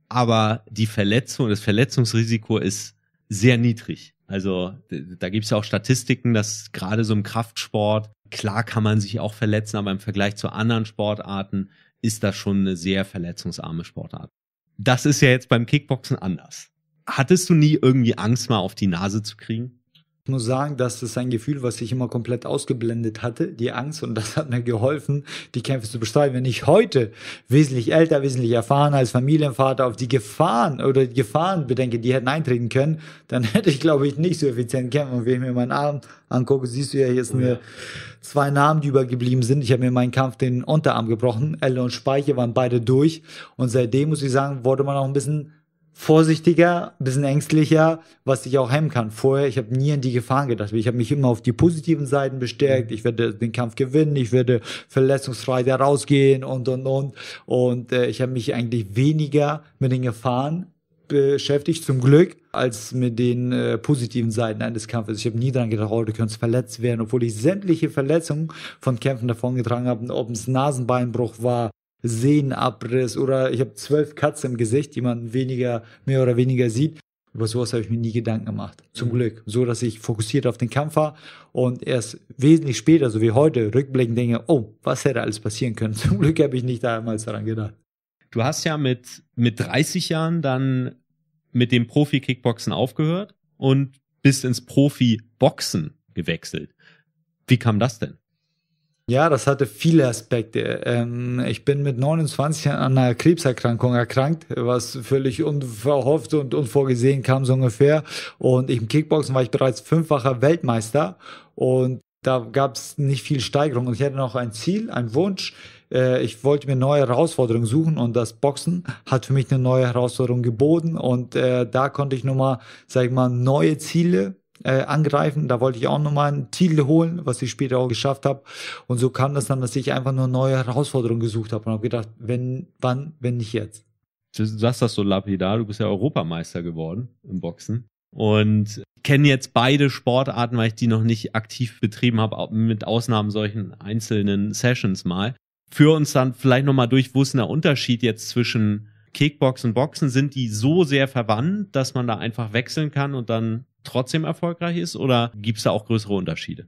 aber die Verletzung, das Verletzungsrisiko ist sehr niedrig. Also da gibt es ja auch Statistiken, dass gerade so im Kraftsport, klar kann man sich auch verletzen, aber im Vergleich zu anderen Sportarten ist das schon eine sehr verletzungsarme Sportart. Das ist ja jetzt beim Kickboxen anders hattest du nie irgendwie Angst, mal auf die Nase zu kriegen? Ich muss sagen, das ist ein Gefühl, was ich immer komplett ausgeblendet hatte, die Angst, und das hat mir geholfen, die Kämpfe zu bestreiten. Wenn ich heute wesentlich älter, wesentlich erfahrener als Familienvater auf die Gefahren oder die Gefahren bedenke, die hätten eintreten können, dann hätte ich, glaube ich, nicht so effizient kämpfen. Und wenn ich mir meinen Arm angucke, siehst du ja, hier sind oh mir zwei Namen, die übergeblieben sind. Ich habe mir meinen Kampf den Unterarm gebrochen. Elle und Speiche waren beide durch. Und seitdem, muss ich sagen, wurde man auch ein bisschen vorsichtiger, bisschen ängstlicher, was ich auch hemmen kann. Vorher, ich habe nie an die Gefahren gedacht. Ich habe mich immer auf die positiven Seiten bestärkt. Mhm. Ich werde den Kampf gewinnen, ich werde verletzungsfrei da rausgehen und, und, und. Und äh, ich habe mich eigentlich weniger mit den Gefahren beschäftigt, zum Glück, als mit den äh, positiven Seiten eines Kampfes. Ich habe nie dran gedacht, oh, du könntest verletzt werden, obwohl ich sämtliche Verletzungen von Kämpfen davongetragen habe, ob es Nasenbeinbruch war, Sehnenabriss oder ich habe zwölf Katzen im Gesicht, die man weniger, mehr oder weniger sieht. Über sowas habe ich mir nie Gedanken gemacht. Zum mhm. Glück. So, dass ich fokussiert auf den Kampf war und erst wesentlich später, so wie heute, rückblickend denke, oh, was hätte alles passieren können. Zum Glück habe ich nicht damals daran gedacht. Du hast ja mit, mit 30 Jahren dann mit dem Profi-Kickboxen aufgehört und bist ins Profi-Boxen gewechselt. Wie kam das denn? Ja, das hatte viele Aspekte. Ähm, ich bin mit 29 an einer Krebserkrankung erkrankt, was völlig unverhofft und unvorgesehen kam so ungefähr. Und im Kickboxen war ich bereits fünffacher Weltmeister und da gab es nicht viel Steigerung. Und ich hatte noch ein Ziel, einen Wunsch. Äh, ich wollte mir neue Herausforderungen suchen und das Boxen hat für mich eine neue Herausforderung geboten und äh, da konnte ich nochmal, sag ich mal, neue Ziele äh, angreifen. Da wollte ich auch nochmal einen Titel holen, was ich später auch geschafft habe. Und so kam das dann, dass ich einfach nur neue Herausforderungen gesucht habe und habe gedacht, wenn, wann, wenn nicht jetzt. Du sagst das so lapidar, du bist ja Europameister geworden im Boxen. Und kenne jetzt beide Sportarten, weil ich die noch nicht aktiv betrieben habe, mit Ausnahmen solchen einzelnen Sessions mal. Führ uns dann vielleicht nochmal durch, wo ist der Unterschied jetzt zwischen Kickboxen und Boxen? Sind die so sehr verwandt, dass man da einfach wechseln kann und dann trotzdem erfolgreich ist oder gibt es da auch größere Unterschiede?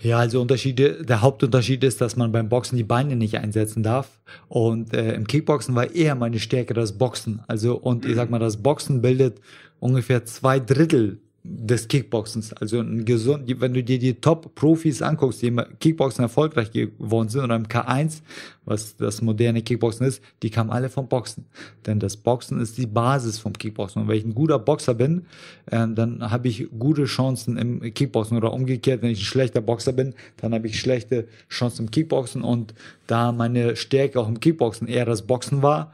Ja, also Unterschiede, der Hauptunterschied ist, dass man beim Boxen die Beine nicht einsetzen darf. Und äh, im Kickboxen war eher meine Stärke das Boxen. Also, und ich mhm. sag mal, das Boxen bildet ungefähr zwei Drittel des Kickboxens. Also ein gesund, wenn du dir die Top-Profis anguckst, die im Kickboxen erfolgreich geworden sind oder im K1, was das moderne Kickboxen ist, die kamen alle vom Boxen. Denn das Boxen ist die Basis vom Kickboxen. Und wenn ich ein guter Boxer bin, ähm, dann habe ich gute Chancen im Kickboxen oder umgekehrt, wenn ich ein schlechter Boxer bin, dann habe ich schlechte Chancen im Kickboxen. Und da meine Stärke auch im Kickboxen eher das Boxen war,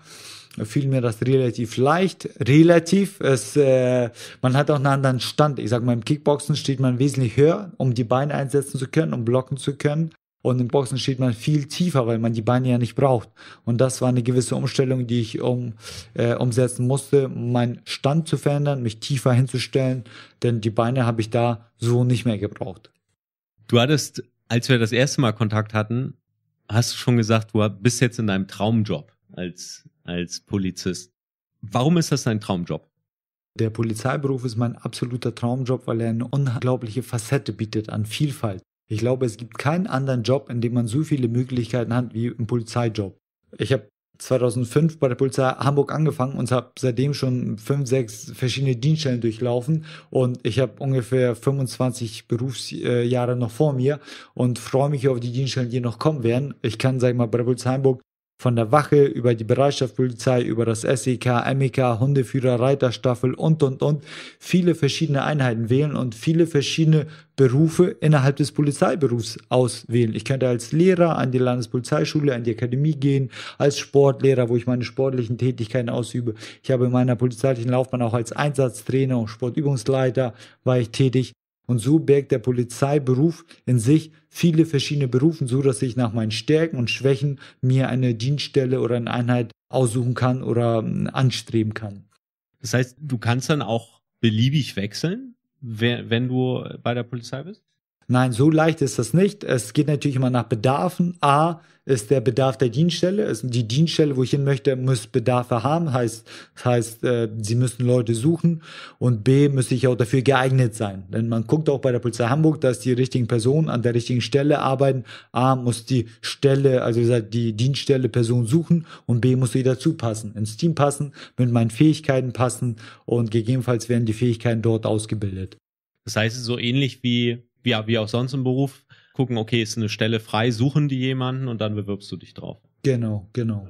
fiel mir das relativ leicht. Relativ, es, äh, man hat auch einen anderen Stand. Ich sag mal, im Kickboxen steht man wesentlich höher, um die Beine einsetzen zu können, um blocken zu können. Und im Boxen steht man viel tiefer, weil man die Beine ja nicht braucht. Und das war eine gewisse Umstellung, die ich um, äh, umsetzen musste, meinen Stand zu verändern, mich tiefer hinzustellen, denn die Beine habe ich da so nicht mehr gebraucht. Du hattest, als wir das erste Mal Kontakt hatten, hast du schon gesagt, du bist jetzt in deinem Traumjob als, als Polizist. Warum ist das dein Traumjob? Der Polizeiberuf ist mein absoluter Traumjob, weil er eine unglaubliche Facette bietet an Vielfalt. Ich glaube, es gibt keinen anderen Job, in dem man so viele Möglichkeiten hat wie im Polizeijob. Ich habe 2005 bei der Polizei Hamburg angefangen und habe seitdem schon fünf, sechs verschiedene Dienststellen durchlaufen und ich habe ungefähr 25 Berufsjahre noch vor mir und freue mich auf die Dienststellen, die noch kommen werden. Ich kann, sag ich mal, bei der Polizei Hamburg von der Wache über die Bereitschaftspolizei, über das SEK, MEK, Hundeführer, Reiterstaffel und, und, und. Viele verschiedene Einheiten wählen und viele verschiedene Berufe innerhalb des Polizeiberufs auswählen. Ich könnte als Lehrer an die Landespolizeischule, an die Akademie gehen, als Sportlehrer, wo ich meine sportlichen Tätigkeiten ausübe. Ich habe in meiner polizeilichen Laufbahn auch als Einsatztrainer und Sportübungsleiter war ich tätig. Und so birgt der Polizeiberuf in sich viele verschiedene Berufe, so dass ich nach meinen Stärken und Schwächen mir eine Dienststelle oder eine Einheit aussuchen kann oder hm, anstreben kann. Das heißt, du kannst dann auch beliebig wechseln, wenn du bei der Polizei bist? Nein, so leicht ist das nicht. Es geht natürlich immer nach Bedarfen. A ist der Bedarf der Dienststelle. Die Dienststelle, wo ich hin möchte, muss Bedarfe haben. Heißt, das heißt, äh, sie müssen Leute suchen. Und B müsste ich auch dafür geeignet sein. Denn man guckt auch bei der Polizei Hamburg, dass die richtigen Personen an der richtigen Stelle arbeiten. A muss die Stelle, also die Dienststelle Person suchen. Und B muss sie dazu passen. Ins Team passen, mit meinen Fähigkeiten passen. Und gegebenenfalls werden die Fähigkeiten dort ausgebildet. Das heißt, so ähnlich wie ja, wie auch sonst im Beruf, gucken, okay, ist eine Stelle frei, suchen die jemanden und dann bewirbst du dich drauf. Genau, genau.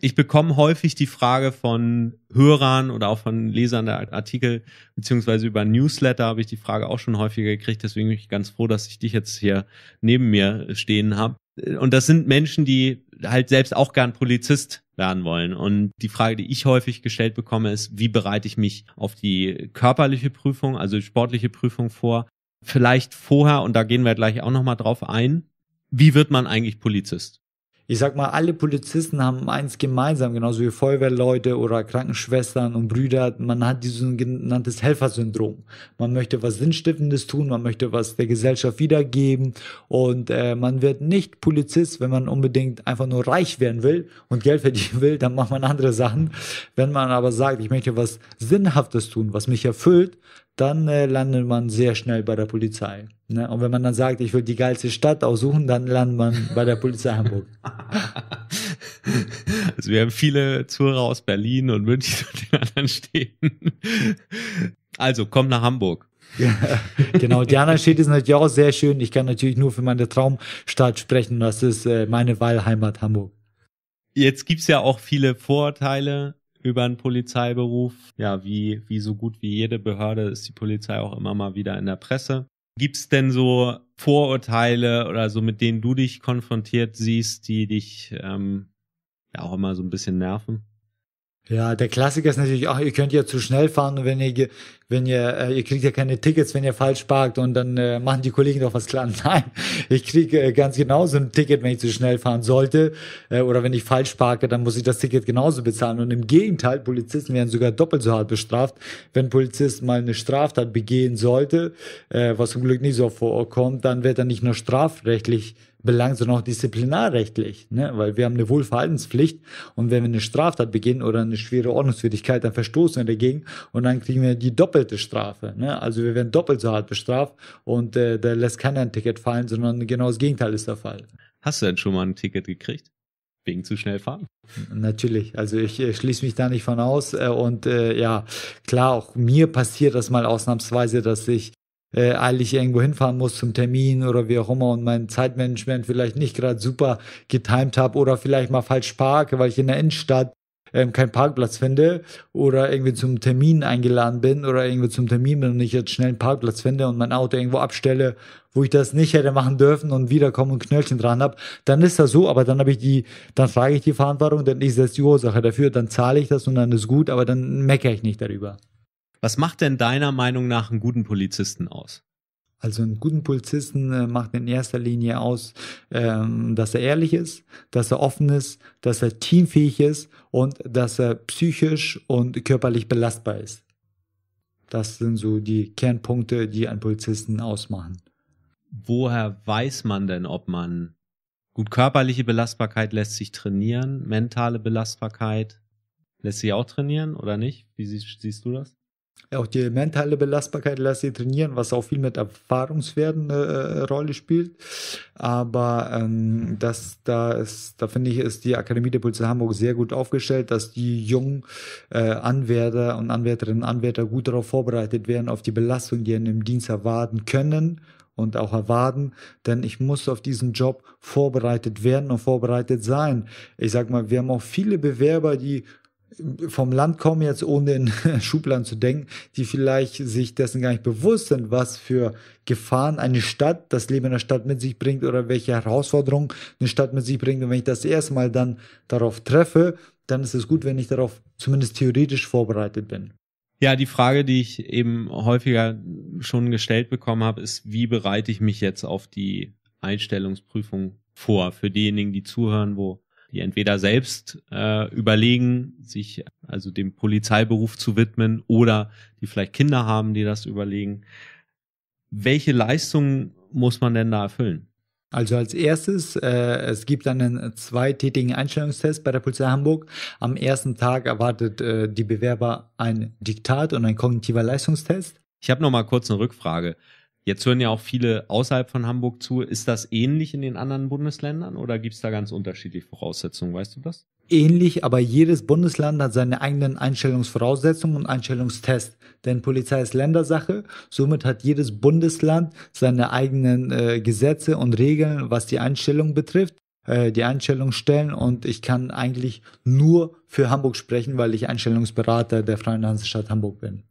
Ich bekomme häufig die Frage von Hörern oder auch von Lesern der Artikel, beziehungsweise über Newsletter habe ich die Frage auch schon häufiger gekriegt, deswegen bin ich ganz froh, dass ich dich jetzt hier neben mir stehen habe. Und das sind Menschen, die halt selbst auch gern Polizist werden wollen. Und die Frage, die ich häufig gestellt bekomme, ist, wie bereite ich mich auf die körperliche Prüfung, also sportliche Prüfung vor? vielleicht vorher, und da gehen wir gleich auch nochmal drauf ein, wie wird man eigentlich Polizist? Ich sag mal, alle Polizisten haben eins gemeinsam, genauso wie Feuerwehrleute oder Krankenschwestern und Brüder. Man hat dieses genanntes Helfersyndrom. Man möchte was Sinnstiftendes tun, man möchte was der Gesellschaft wiedergeben und äh, man wird nicht Polizist, wenn man unbedingt einfach nur reich werden will und Geld verdienen will, dann macht man andere Sachen. Wenn man aber sagt, ich möchte was Sinnhaftes tun, was mich erfüllt, dann äh, landet man sehr schnell bei der Polizei. Ne? Und wenn man dann sagt, ich will die geilste Stadt aussuchen, dann landet man bei der Polizei Hamburg. Also wir haben viele Zuhörer aus Berlin und München und den anderen Städten. Also komm nach Hamburg. Ja, genau, die anderen Städte sind natürlich auch sehr schön. Ich kann natürlich nur für meine Traumstadt sprechen. Das ist äh, meine Wahlheimat Hamburg. Jetzt gibt's ja auch viele Vorurteile über einen Polizeiberuf. Ja, wie, wie so gut wie jede Behörde ist die Polizei auch immer mal wieder in der Presse. Gibt's denn so Vorurteile oder so, mit denen du dich konfrontiert siehst, die dich ähm, ja auch immer so ein bisschen nerven? Ja, der Klassiker ist natürlich, ach, ihr könnt ja zu schnell fahren und wenn ihr, wenn ihr, äh, ihr kriegt ja keine Tickets, wenn ihr falsch parkt und dann äh, machen die Kollegen doch was klar. Nein, ich kriege äh, ganz genauso ein Ticket, wenn ich zu schnell fahren sollte äh, oder wenn ich falsch parke, dann muss ich das Ticket genauso bezahlen. Und im Gegenteil, Polizisten werden sogar doppelt so hart bestraft, wenn Polizist mal eine Straftat begehen sollte, äh, was zum Glück nicht so vorkommt, dann wird er nicht nur strafrechtlich belangt, sondern auch disziplinarrechtlich, ne? weil wir haben eine Wohlverhaltenspflicht und wenn wir eine Straftat begehen oder eine schwere Ordnungswidrigkeit, dann verstoßen wir dagegen und dann kriegen wir die doppelte Strafe. Ne? Also wir werden doppelt so hart bestraft und äh, da lässt keiner ein Ticket fallen, sondern genau das Gegenteil ist der Fall. Hast du denn schon mal ein Ticket gekriegt? wegen zu schnell fahren. Natürlich, also ich, ich äh, schließe mich da nicht von aus Äh, und äh, ja, klar, auch mir passiert das mal ausnahmsweise, dass ich äh, eilig irgendwo hinfahren muss zum Termin oder wie auch immer und mein Zeitmanagement vielleicht nicht gerade super getimed habe oder vielleicht mal falsch parke, weil ich in der Innenstadt ähm, keinen Parkplatz finde oder irgendwie zum Termin eingeladen bin oder irgendwie zum Termin bin und ich jetzt schnell einen Parkplatz finde und mein Auto irgendwo abstelle, wo ich das nicht hätte machen dürfen und wiederkomme und Knöllchen dran habe, dann ist das so, aber dann habe ich die, dann frage ich die Verantwortung, dann ist das die Ursache dafür, dann zahle ich das und dann ist gut, aber dann meckere ich nicht darüber. Was macht denn deiner Meinung nach einen guten Polizisten aus? Also einen guten Polizisten äh, macht in erster Linie aus, ähm, dass er ehrlich ist, dass er offen ist, dass er teamfähig ist und dass er psychisch und körperlich belastbar ist. Das sind so die Kernpunkte, die einen Polizisten ausmachen. Woher weiß man denn, ob man gut körperliche Belastbarkeit lässt sich trainieren, mentale Belastbarkeit lässt sich auch trainieren oder nicht? Wie siehst, siehst du das? Auch die mentale Belastbarkeit lässt sie trainieren, was auch viel mit Erfahrungswerten eine äh, äh, Rolle spielt. Aber ähm, das, da, ist, da finde ich, ist die Akademie der Polizei Hamburg sehr gut aufgestellt, dass die jungen äh, Anwärter und Anwärterinnen und Anwärter gut darauf vorbereitet werden, auf die Belastung, die in im Dienst erwarten können und auch erwarten, denn ich muss auf diesen Job vorbereitet werden und vorbereitet sein. Ich sag mal, wir haben auch viele Bewerber, die vom Land kommen, jetzt ohne in Schubladen zu denken, die vielleicht sich dessen gar nicht bewusst sind, was für Gefahren eine Stadt, das Leben in der Stadt mit sich bringt oder welche Herausforderungen eine Stadt mit sich bringt. Und wenn ich das erste dann darauf treffe, dann ist es gut, wenn ich darauf zumindest theoretisch vorbereitet bin. Ja, die Frage, die ich eben häufiger schon gestellt bekommen habe, ist, wie bereite ich mich jetzt auf die Einstellungsprüfung vor? Für diejenigen, die zuhören, wo die entweder selbst äh, überlegen, sich also dem Polizeiberuf zu widmen oder die vielleicht Kinder haben, die das überlegen. Welche Leistungen muss man denn da erfüllen? Also als erstes, äh, es gibt einen zweitätigen Einstellungstest bei der Polizei Hamburg. Am ersten Tag erwartet äh, die Bewerber ein Diktat und ein kognitiver Leistungstest. Ich habe noch mal kurz eine Rückfrage. Jetzt hören ja auch viele außerhalb von Hamburg zu. Ist das ähnlich in den anderen Bundesländern oder gibt es da ganz unterschiedliche Voraussetzungen? Weißt du das? Ähnlich, aber jedes Bundesland hat seine eigenen Einstellungsvoraussetzungen und Einstellungstests. Denn Polizei ist Ländersache. Somit hat jedes Bundesland seine eigenen äh, Gesetze und Regeln, was die Einstellung betrifft äh, die Einstellungsstellen. und ich kann eigentlich nur für Hamburg sprechen, weil ich Einstellungsberater der Freien Hansestadt Hamburg bin.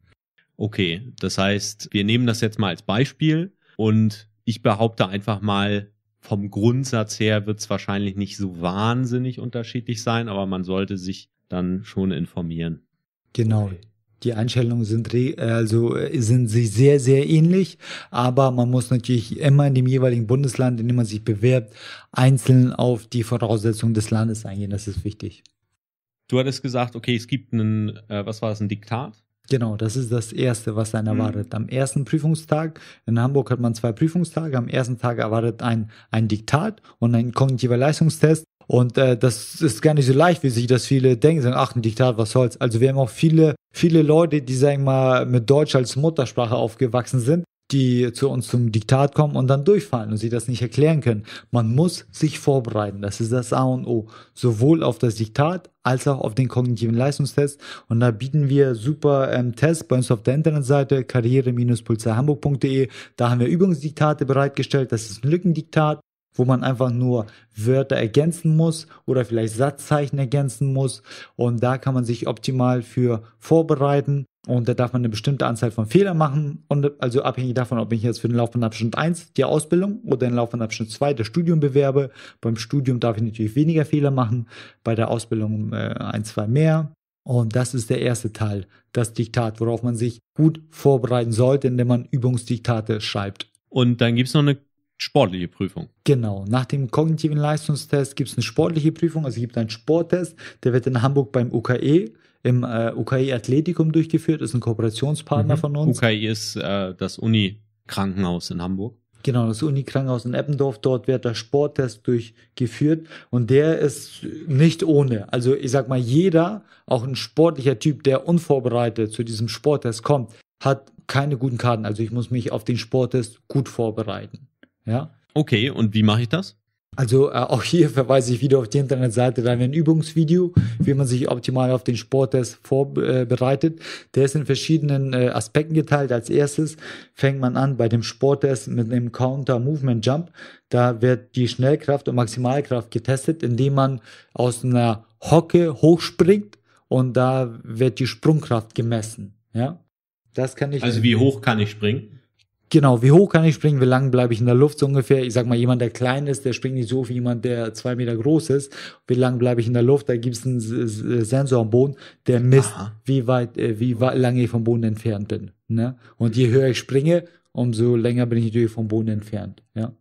Okay, das heißt, wir nehmen das jetzt mal als Beispiel und ich behaupte einfach mal, vom Grundsatz her wird es wahrscheinlich nicht so wahnsinnig unterschiedlich sein, aber man sollte sich dann schon informieren. Genau. Okay. Die Einstellungen sind äh, also äh, sind sie sehr sehr ähnlich, aber man muss natürlich immer in dem jeweiligen Bundesland, in dem man sich bewirbt, einzeln auf die Voraussetzungen des Landes eingehen. Das ist wichtig. Du hattest gesagt, okay, es gibt einen, äh, was war das, ein Diktat? Genau, das ist das Erste, was einen mhm. erwartet. Mhm. Am ersten Prüfungstag, in Hamburg hat man zwei Prüfungstage, am ersten Tag erwartet ein, ein Diktat und ein kognitiver Leistungstest. Und äh, das ist gar nicht so leicht, wie sich das viele denken, sagen, ach, ein Diktat, was soll's. Also wir haben auch viele, viele Leute, die, sagen wir mal, mit Deutsch als Muttersprache aufgewachsen sind die zu uns zum Diktat kommen und dann durchfallen und sie das nicht erklären können. Man muss sich vorbereiten. Das ist das A und O. Sowohl auf das Diktat als auch auf den kognitiven Leistungstest. Und da bieten wir super ähm, Tests bei uns auf der Internetseite karriere-pulsarhamburg.de. Da haben wir Übungsdiktate bereitgestellt. Das ist ein Lückendiktat wo man einfach nur Wörter ergänzen muss oder vielleicht Satzzeichen ergänzen muss. Und da kann man sich optimal für vorbereiten. Und da darf man eine bestimmte Anzahl von Fehlern machen. Und also abhängig davon, ob ich jetzt für den Laufbahnabschnitt 1 die Ausbildung oder den Laufbahnabschnitt 2 das Studium bewerbe. Beim Studium darf ich natürlich weniger Fehler machen, bei der Ausbildung äh, ein, zwei mehr. Und das ist der erste Teil, das Diktat, worauf man sich gut vorbereiten sollte, indem man Übungsdiktate schreibt. Und dann gibt's noch eine sportliche Prüfung. Genau, nach dem kognitiven Leistungstest gibt es eine sportliche Prüfung, also gibt einen Sporttest, der wird in Hamburg beim UKE im äh, UKI Athletikum durchgeführt, ist ein Kooperationspartner mhm. von uns. UKI ist äh, das Uni-Krankenhaus in Hamburg. Genau, das Unikrankenhaus in Eppendorf, dort wird der Sporttest durchgeführt und der ist nicht ohne. Also ich sag mal, jeder, auch ein sportlicher Typ, der unvorbereitet zu diesem Sporttest kommt, hat keine guten Karten. Also ich muss mich auf den Sporttest gut vorbereiten. Ja. Okay, und wie mache ich das? Also äh, auch hier verweise ich wieder auf die Internetseite dann ein Übungsvideo, wie man sich optimal auf den Sporttest vorbereitet. Äh, Der ist in verschiedenen äh, Aspekten geteilt. Als erstes fängt man an bei dem Sporttest mit einem Counter Movement Jump. Da wird die Schnellkraft und Maximalkraft getestet, indem man aus einer Hocke hochspringt und da wird die Sprungkraft gemessen. Ja, das kann ich. Also wie hoch kann ich springen? Genau, wie hoch kann ich springen, wie lange bleibe ich in der Luft so ungefähr. Ich sag mal, jemand, der klein ist, der springt nicht so wie jemand, der zwei Meter groß ist. Wie lange bleibe ich in der Luft? Da gibt es einen Sensor am Boden, der misst, Aha. wie weit, äh, wie lange ich vom Boden entfernt bin. Ne? Und je höher ich springe, umso länger bin ich natürlich vom Boden entfernt. Ja?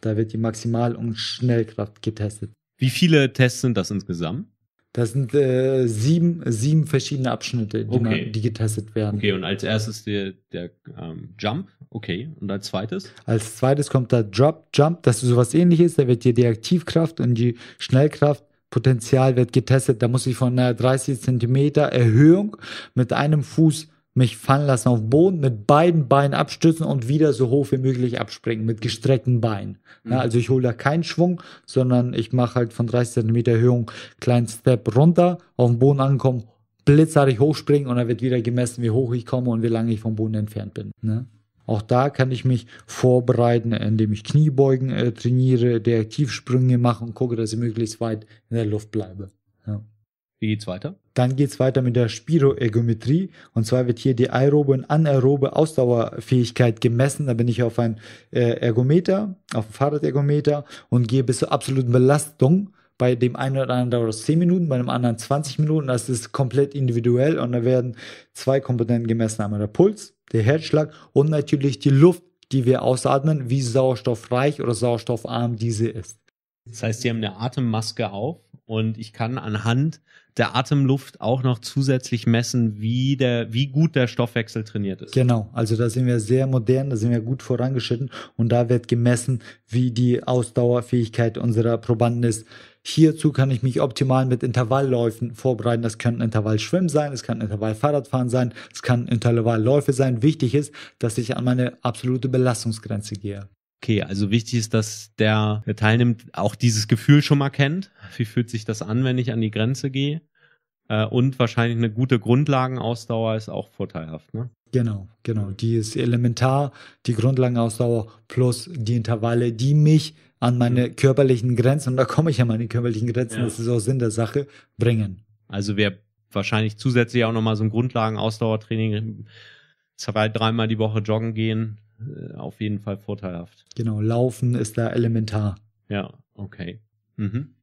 Da wird die Maximal- und Schnellkraft getestet. Wie viele Tests sind das insgesamt? Das sind äh, sieben, sieben verschiedene Abschnitte, die, okay. man, die getestet werden. Okay, und als erstes der, der ähm, Jump, okay. Und als zweites? Als zweites kommt der Drop, Jump, dass du sowas ähnliches, da wird dir die Aktivkraft und die Schnellkraft Potenzial wird getestet. Da muss ich von einer 30 Zentimeter Erhöhung mit einem Fuß mich fallen lassen auf Boden, mit beiden Beinen abstützen und wieder so hoch wie möglich abspringen, mit gestreckten Beinen. Mhm. Ja, also ich hole da keinen Schwung, sondern ich mache halt von 30 Zentimeter Erhöhung kleinen Step runter, auf den Boden ankommen, blitzartig hochspringen und dann wird wieder gemessen, wie hoch ich komme und wie lange ich vom Boden entfernt bin. Ne? Auch da kann ich mich vorbereiten, indem ich Kniebeugen äh, trainiere, Deaktivsprünge mache und gucke, dass ich möglichst weit in der Luft bleibe. Wie geht's weiter? Dann geht's weiter mit der Spiroergometrie. Und zwar wird hier die aerobe und anaerobe Ausdauerfähigkeit gemessen. Da bin ich auf ein äh, Ergometer, auf ein Fahrradergometer und gehe bis zur absoluten Belastung. Bei dem einen oder anderen dauert es 10 Minuten, bei dem anderen 20 Minuten. Also das ist komplett individuell und da werden zwei Komponenten gemessen. Einmal der Puls, der Herzschlag und natürlich die Luft, die wir ausatmen, wie sauerstoffreich oder sauerstoffarm diese ist. Das heißt, sie haben eine Atemmaske auf und ich kann anhand der Atemluft auch noch zusätzlich messen, wie, der, wie gut der Stoffwechsel trainiert ist. Genau, also da sind wir sehr modern, da sind wir gut vorangeschritten und da wird gemessen, wie die Ausdauerfähigkeit unserer Probanden ist. Hierzu kann ich mich optimal mit Intervallläufen vorbereiten. Das können Intervallschwimmen sein, es kann Intervallfahrradfahren sein, es kann Intervallläufe sein. Wichtig ist, dass ich an meine absolute Belastungsgrenze gehe okay, also wichtig ist, dass der, der teilnimmt, auch dieses Gefühl schon mal kennt. Wie fühlt sich das an, wenn ich an die Grenze gehe? Äh, und wahrscheinlich eine gute Grundlagenausdauer ist auch vorteilhaft, ne? Genau, genau. Die ist elementar, die Grundlagenausdauer plus die Intervalle, die mich an meine mhm. körperlichen Grenzen, und da komme ich ja mal an die körperlichen Grenzen, ja. das ist auch Sinn der Sache, bringen. Also wer wahrscheinlich zusätzlich auch nochmal so ein Grundlagenausdauertraining, zwei, dreimal die Woche joggen gehen, äh, auf jeden Fall vorteilhaft. Genau, Laufen ist da elementar. Ja, okay. Mhm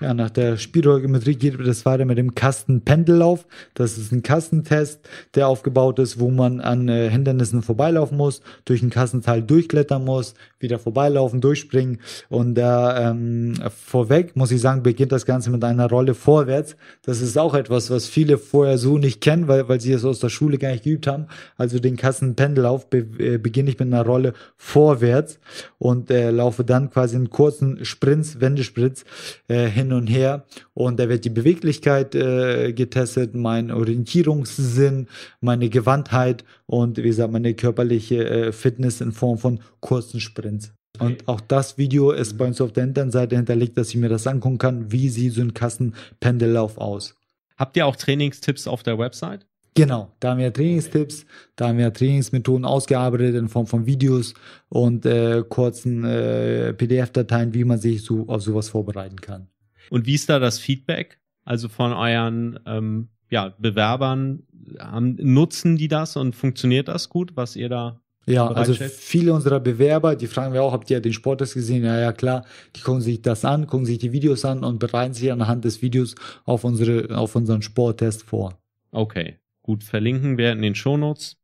ja, nach der Spielgeometrie geht das weiter mit dem Kastenpendellauf. Das ist ein Kastentest, der aufgebaut ist, wo man an äh, Hindernissen vorbeilaufen muss, durch ein Kastenteil durchklettern muss, wieder vorbeilaufen, durchspringen. Und da ähm, vorweg, muss ich sagen, beginnt das Ganze mit einer Rolle vorwärts. Das ist auch etwas, was viele vorher so nicht kennen, weil, weil sie es aus der Schule gar nicht geübt haben. Also den Kastenpendellauf be äh, beginne ich mit einer Rolle vorwärts und äh, laufe dann quasi in kurzen Sprints, Wendesprints äh, hin hin und her und da wird die Beweglichkeit äh, getestet, mein Orientierungssinn, meine Gewandtheit und wie gesagt, meine körperliche äh, Fitness in Form von kurzen Sprints. Und auch das Video ist bei uns auf der Internetseite hinterlegt, dass ich mir das angucken kann. Wie sieht so ein Kassenpendellauf aus? Habt ihr auch Trainingstipps auf der Website? Genau, da haben wir Trainingstipps, da haben wir Trainingsmethoden ausgearbeitet in Form von Videos und äh, kurzen äh, PDF-Dateien, wie man sich so auf sowas vorbereiten kann. Und wie ist da das Feedback? Also von euren ähm, ja, Bewerbern, haben, nutzen die das und funktioniert das gut, was ihr da ja, also viele unserer Bewerber, die fragen wir auch, habt ihr den Sporttest gesehen? Ja, ja, klar. Die gucken sich das an, gucken sich die Videos an und bereiten sich anhand des Videos auf unsere, auf unseren Sporttest vor. Okay. Gut, verlinken wir in den Shownotes.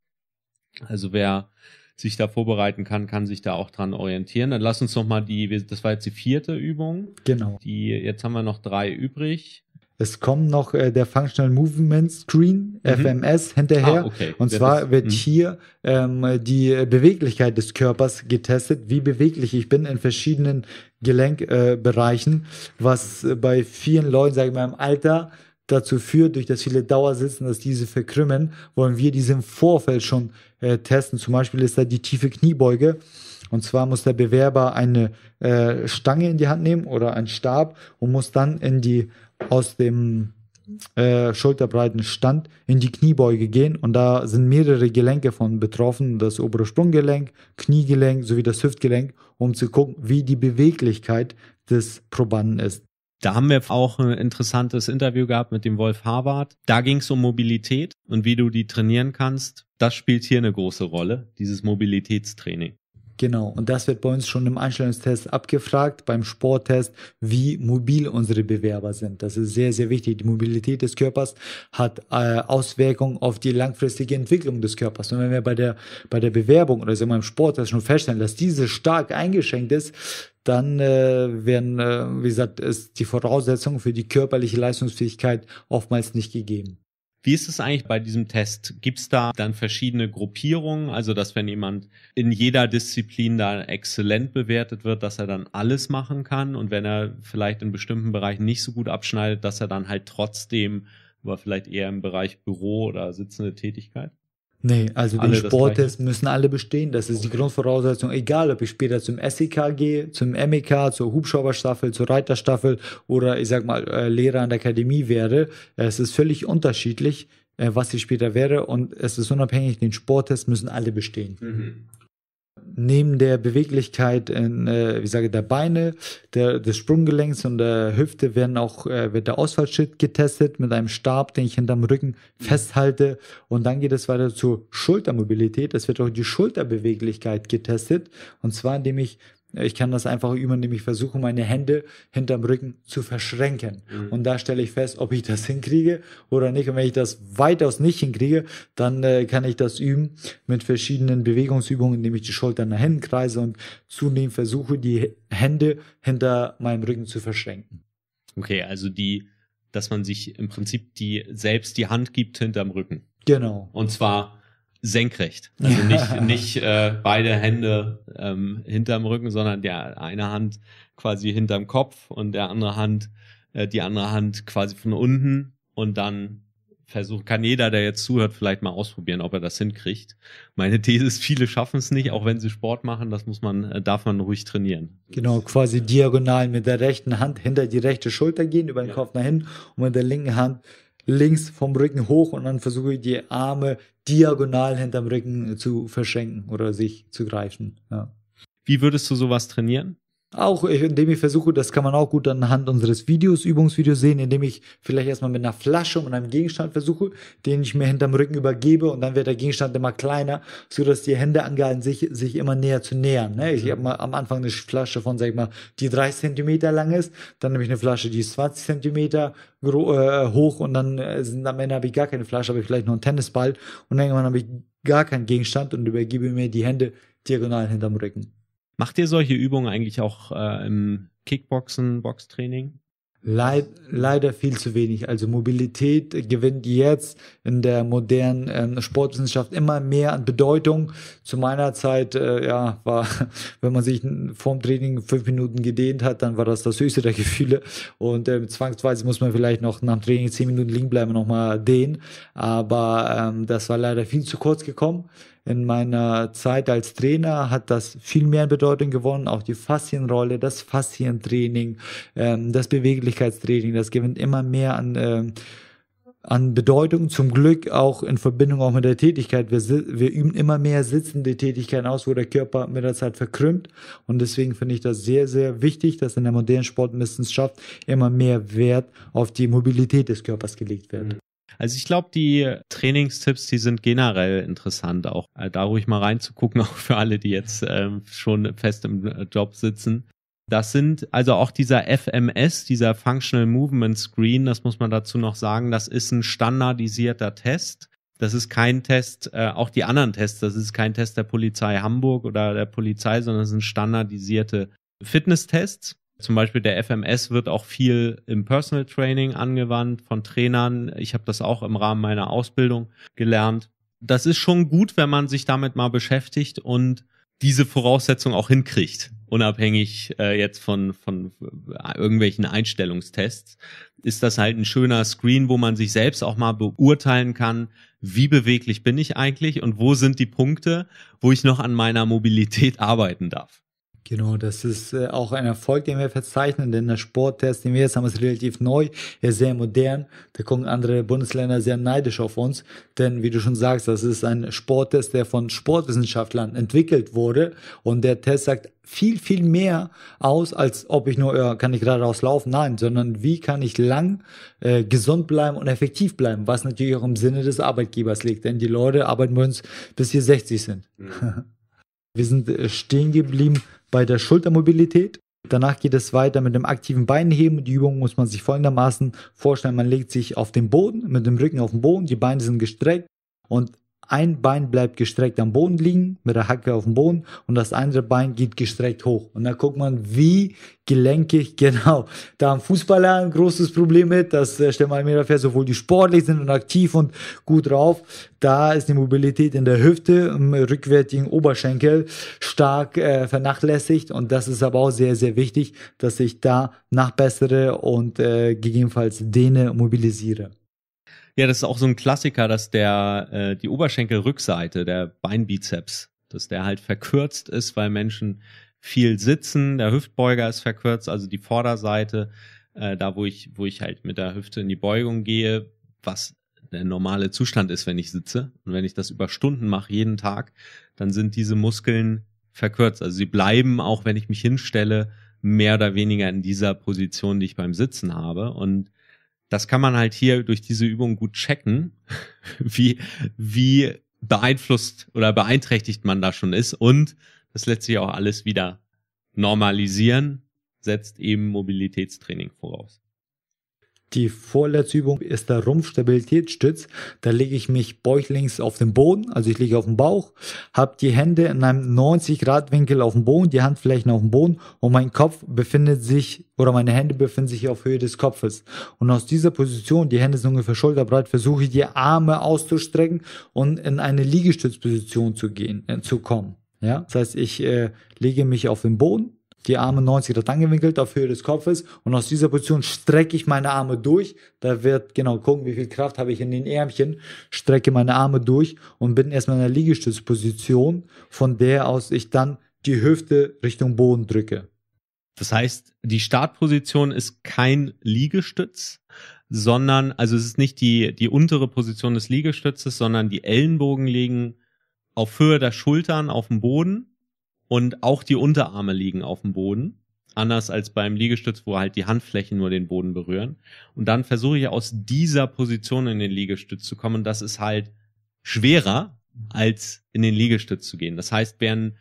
Also wer sich da vorbereiten kann, kann sich da auch dran orientieren. Dann lass uns nochmal die, das war jetzt die vierte Übung. Genau. Die, jetzt haben wir noch drei übrig. Es kommt noch äh, der Functional Movement Screen, mhm. FMS, hinterher. Ah, okay. Und zwar wird mhm. hier ähm, die Beweglichkeit des Körpers getestet, wie beweglich ich bin in verschiedenen Gelenkbereichen, äh, was bei vielen Leuten, sage ich mal, im Alter dazu führt, durch das viele Dauersitzen, dass diese verkrümmen, wollen wir diese im Vorfeld schon äh, testen. Zum Beispiel ist da die tiefe Kniebeuge. Und zwar muss der Bewerber eine äh, Stange in die Hand nehmen oder einen Stab und muss dann in die aus dem äh, schulterbreiten Stand in die Kniebeuge gehen und da sind mehrere Gelenke von betroffen, das obere Sprunggelenk, Kniegelenk sowie das Hüftgelenk, um zu gucken, wie die Beweglichkeit des Probanden ist. Da haben wir auch ein interessantes Interview gehabt mit dem Wolf Harvard. Da ging es um Mobilität und wie du die trainieren kannst. Das spielt hier eine große Rolle, dieses Mobilitätstraining. Genau, und das wird bei uns schon im Einstellungstest abgefragt, beim Sporttest, wie mobil unsere Bewerber sind. Das ist sehr, sehr wichtig. Die Mobilität des Körpers hat äh, Auswirkungen auf die langfristige Entwicklung des Körpers. Und wenn wir bei der, bei der Bewerbung oder sagen wir im Sporttest schon feststellen, dass diese stark eingeschränkt ist, dann äh, werden, äh, wie gesagt, ist die Voraussetzung für die körperliche Leistungsfähigkeit oftmals nicht gegeben. Wie ist es eigentlich bei diesem Test? Gibt es da dann verschiedene Gruppierungen? Also, dass wenn jemand in jeder Disziplin da exzellent bewertet wird, dass er dann alles machen kann und wenn er vielleicht in bestimmten Bereichen nicht so gut abschneidet, dass er dann halt trotzdem, aber vielleicht eher im Bereich Büro oder sitzende Tätigkeit? Nee, also alle den Sporttest müssen alle bestehen. Das ist die Grundvoraussetzung, egal ob ich später zum SEK gehe, zum MEK, zur Hubschrauberstaffel, zur Reiterstaffel oder ich sag mal äh, Lehrer an der Akademie werde. Es ist völlig unterschiedlich, äh, was ich später werde und es ist unabhängig, den Sporttest müssen alle bestehen. Mhm neben der Beweglichkeit in, äh, wie sage der Beine, der, des Sprunggelenks und der Hüfte werden auch äh, wird der Ausfallschritt getestet mit einem Stab, den ich hinterm Rücken festhalte und dann geht es weiter zur Schultermobilität. Es wird auch die Schulterbeweglichkeit getestet und zwar indem ich ich kann das einfach üben, indem ich versuche, meine Hände hinterm Rücken zu verschränken. Mhm. Und da stelle ich fest, ob ich das hinkriege oder nicht. Und wenn ich das weitaus nicht hinkriege, dann äh, kann ich das üben mit verschiedenen Bewegungsübungen, indem ich die Schultern nach hinten kreise und zunehmend versuche, die Hände hinter meinem Rücken zu verschränken. Okay, also die, dass man sich im Prinzip die selbst die Hand gibt hinterm Rücken. Genau. Und zwar senkrecht. Also nicht, nicht äh, beide Hände ähm, hinterm Rücken, sondern der eine Hand quasi hinterm Kopf und der andere Hand, äh, die andere Hand quasi von unten und dann versucht, kann jeder, der jetzt zuhört, vielleicht mal ausprobieren, ob er das hinkriegt. Meine These ist, viele schaffen es nicht, auch wenn sie Sport machen, das muss man, äh, darf man ruhig trainieren. Genau, quasi diagonal mit der rechten Hand hinter die rechte Schulter gehen, über den ja. Kopf nach hinten und mit der linken Hand links vom Rücken hoch und dann versuche ich die Arme diagonal hinterm Rücken zu verschenken oder sich zu greifen. Ja. Wie würdest du sowas trainieren? Auch äh, indem ich versuche, das kann man auch gut anhand unseres Videos, Übungsvideos sehen, indem ich vielleicht erstmal mit einer Flasche und einem Gegenstand versuche, den ich mir hinterm Rücken übergebe und dann wird der Gegenstand immer kleiner, so dass die Hände angehalten sich, sich immer näher zu nähern. Ne? Ich mhm. habe mal am Anfang eine Flasche von, sag ich mal, die 30 cm lang ist, dann nehme ich eine Flasche, die ist 20 cm äh, hoch und dann äh, sind, am Ende habe ich gar keine Flasche, habe ich vielleicht nur einen Tennisball und irgendwann habe ich gar keinen Gegenstand und übergebe mir die Hände diagonal hinterm Rücken. Macht ihr solche Übungen eigentlich auch äh, im Kickboxen, Boxtraining? Leid, leider viel zu wenig. Also Mobilität gewinnt jetzt in der modernen ähm, Sportwissenschaft immer mehr an Bedeutung. Zu meiner Zeit, äh, ja, war, wenn man sich vorm Training fünf Minuten gedehnt hat, dann war das das höchste der Gefühle. Und ähm, zwangsweise muss man vielleicht noch nach dem Training zehn Minuten liegen bleiben und nochmal dehnen. Aber ähm, das war leider viel zu kurz gekommen. In meiner Zeit als Trainer hat das viel mehr Bedeutung gewonnen, auch die Faszienrolle, das Faszientraining, ähm, das Beweglichkeitstraining, das gewinnt immer mehr an ähm, an Bedeutung, zum Glück auch in Verbindung auch mit der Tätigkeit. Wir, wir üben immer mehr sitzende Tätigkeiten aus, wo der Körper mit der Zeit verkrümmt. Und deswegen finde ich das sehr, sehr wichtig, dass in der modernen Sportmissenschaft immer mehr Wert auf die Mobilität des Körpers gelegt wird. Mhm. Also ich glaube, die Trainingstipps, die sind generell interessant, auch äh, da ruhig mal reinzugucken, auch für alle, die jetzt ähm, schon fest im äh, Job sitzen. Das sind also auch dieser FMS, dieser Functional Movement Screen, das muss man dazu noch sagen, das ist ein standardisierter Test. Das ist kein Test, äh, auch die anderen Tests, das ist kein Test der Polizei Hamburg oder der Polizei, sondern es sind standardisierte Fitnesstests. Zum Beispiel der FMS wird auch viel im Personal Training angewandt von Trainern. Ich habe das auch im Rahmen meiner Ausbildung gelernt. Das ist schon gut, wenn man sich damit mal beschäftigt und diese Voraussetzung auch hinkriegt unabhängig äh, jetzt von, von äh, irgendwelchen Einstellungstests, ist das halt ein schöner Screen, wo man sich selbst auch mal beurteilen kann, wie beweglich bin ich eigentlich und wo sind die Punkte, wo ich noch an meiner Mobilität arbeiten darf. Genau, das ist äh, auch ein Erfolg, den wir verzeichnen, denn der Sporttest, den wir jetzt haben, ist relativ neu, ist sehr modern. Da gucken andere Bundesländer sehr neidisch auf uns, denn wie du schon sagst, das ist ein Sporttest, der von Sportwissenschaftlern entwickelt wurde und der Test sagt viel, viel mehr aus, als ob ich nur, ja, äh, kann ich geradeaus laufen? Nein, sondern wie kann ich lang äh, gesund bleiben und effektiv bleiben, was natürlich auch im Sinne des Arbeitgebers liegt, denn die Leute arbeiten bei uns, bis sie 60 sind. Mhm. Wir sind äh, stehen geblieben bei der Schultermobilität. Danach geht es weiter mit dem aktiven Beinheben. Die Übung muss man sich folgendermaßen vorstellen. Man legt sich auf den Boden, mit dem Rücken auf den Boden, die Beine sind gestreckt und ein Bein bleibt gestreckt am Boden liegen, mit der Hacke auf dem Boden und das andere Bein geht gestreckt hoch. Und dann guckt man, wie gelenkig, genau. Da haben Fußballer ein großes Problem mit, dass äh, Stefan Almeida fährt, obwohl die sportlich sind und aktiv und gut drauf. Da ist die Mobilität in der Hüfte, im rückwärtigen Oberschenkel stark äh, vernachlässigt und das ist aber auch sehr, sehr wichtig, dass ich da nachbessere und äh, gegebenenfalls dehne, mobilisiere. Ja, das ist auch so ein Klassiker, dass der äh, die Oberschenkelrückseite, der Beinbizeps, dass der halt verkürzt ist, weil Menschen viel sitzen, der Hüftbeuger ist verkürzt, also die Vorderseite, äh, da wo ich wo ich halt mit der Hüfte in die Beugung gehe, was der normale Zustand ist, wenn ich sitze und wenn ich das über Stunden mache jeden Tag, dann sind diese Muskeln verkürzt, also sie bleiben auch wenn ich mich hinstelle mehr oder weniger in dieser Position, die ich beim Sitzen habe und das kann man halt hier durch diese Übung gut checken, wie, wie beeinflusst oder beeinträchtigt man da schon ist. Und das lässt sich auch alles wieder normalisieren, setzt eben Mobilitätstraining voraus. Die vorletzte Übung ist der Rumpfstabilitätsstütz. Da lege ich mich bäuchlings auf den Boden, also ich liege auf dem Bauch, habe die Hände in einem 90 Grad Winkel auf dem Boden, die Handflächen auf dem Boden und mein Kopf befindet sich oder meine Hände befinden sich auf Höhe des Kopfes. Und aus dieser Position, die Hände sind ungefähr schulterbreit, versuche ich die Arme auszustrecken und in eine Liegestützposition zu gehen, äh, zu kommen. Ja, das heißt, ich äh, lege mich auf den Boden, die Arme 90 Grad angewinkelt auf Höhe des Kopfes und aus dieser Position strecke ich meine Arme durch. Da wird genau gucken, wie viel Kraft habe ich in den Ärmchen, strecke meine Arme durch und bin erstmal in der Liegestützposition, von der aus ich dann die Hüfte Richtung Boden drücke. Das heißt, die Startposition ist kein Liegestütz, sondern also es ist nicht die die untere Position des Liegestützes, sondern die Ellenbogen liegen auf Höhe der Schultern auf dem Boden und auch die Unterarme liegen auf dem Boden. Anders als beim Liegestütz, wo halt die Handflächen nur den Boden berühren. Und dann versuche ich aus dieser Position in den Liegestütz zu kommen. das ist halt schwerer, als in den Liegestütz zu gehen. Das heißt, wer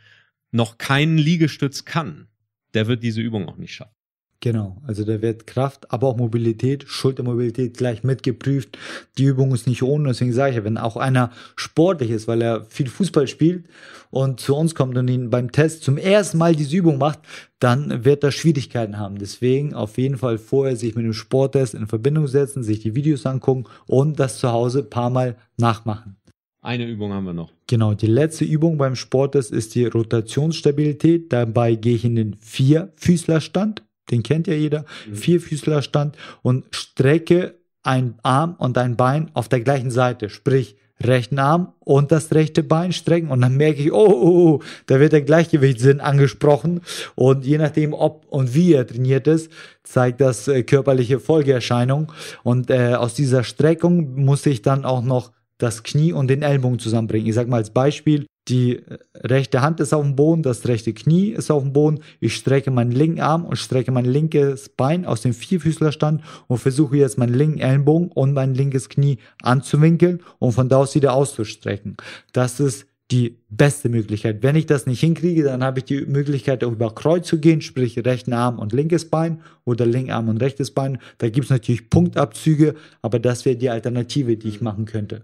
noch keinen Liegestütz kann, der wird diese Übung auch nicht schaffen. Genau, also da wird Kraft, aber auch Mobilität, Schultermobilität gleich mitgeprüft. Die Übung ist nicht ohne, deswegen sage ich wenn auch einer sportlich ist, weil er viel Fußball spielt und zu uns kommt und ihn beim Test zum ersten Mal diese Übung macht, dann wird er Schwierigkeiten haben. Deswegen auf jeden Fall vorher sich mit dem Sporttest in Verbindung setzen, sich die Videos angucken und das zu Hause paar Mal nachmachen. Eine Übung haben wir noch. Genau, die letzte Übung beim Sporttest ist die Rotationsstabilität. Dabei gehe ich in den Vierfüßlerstand den kennt ja jeder, mhm. Vierfüßlerstand und strecke ein Arm und ein Bein auf der gleichen Seite, sprich rechten Arm und das rechte Bein strecken und dann merke ich, oh, oh, oh, oh, da wird der Gleichgewichtssinn angesprochen und je nachdem, ob und wie er trainiert ist, zeigt das äh, körperliche Folgeerscheinung und äh, aus dieser Streckung muss ich dann auch noch das Knie und den Ellbogen zusammenbringen. Ich sage mal als Beispiel, die äh, rechte Hand ist auf dem Boden, das rechte Knie ist auf dem Boden. Ich strecke meinen linken Arm und strecke mein linkes Bein aus dem Vierfüßlerstand und versuche jetzt meinen linken Ellbogen und mein linkes Knie anzuwinkeln und von da aus wieder auszustrecken. Das ist die beste Möglichkeit. Wenn ich das nicht hinkriege, dann habe ich die Möglichkeit, auch über Kreuz zu gehen, sprich rechten Arm und linkes Bein oder linken Arm und rechtes Bein. Da gibt es natürlich Punktabzüge, aber das wäre die Alternative, die ich machen könnte.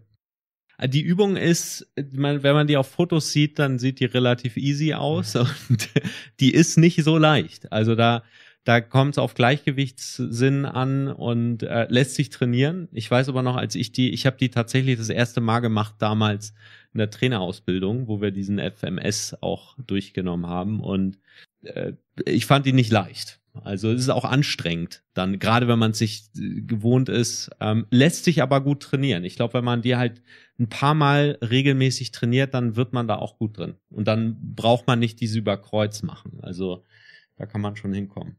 Die Übung ist, wenn man die auf Fotos sieht, dann sieht die relativ easy aus mhm. und die ist nicht so leicht. Also da, da kommt es auf Gleichgewichtssinn an und äh, lässt sich trainieren. Ich weiß aber noch, als ich die, ich habe die tatsächlich das erste Mal gemacht damals in der Trainerausbildung, wo wir diesen FMS auch durchgenommen haben und äh, ich fand die nicht leicht. Also es ist auch anstrengend, dann gerade wenn man sich äh, gewohnt ist, ähm, lässt sich aber gut trainieren. Ich glaube, wenn man die halt ein paar Mal regelmäßig trainiert, dann wird man da auch gut drin. Und dann braucht man nicht diese Überkreuz machen. Also da kann man schon hinkommen.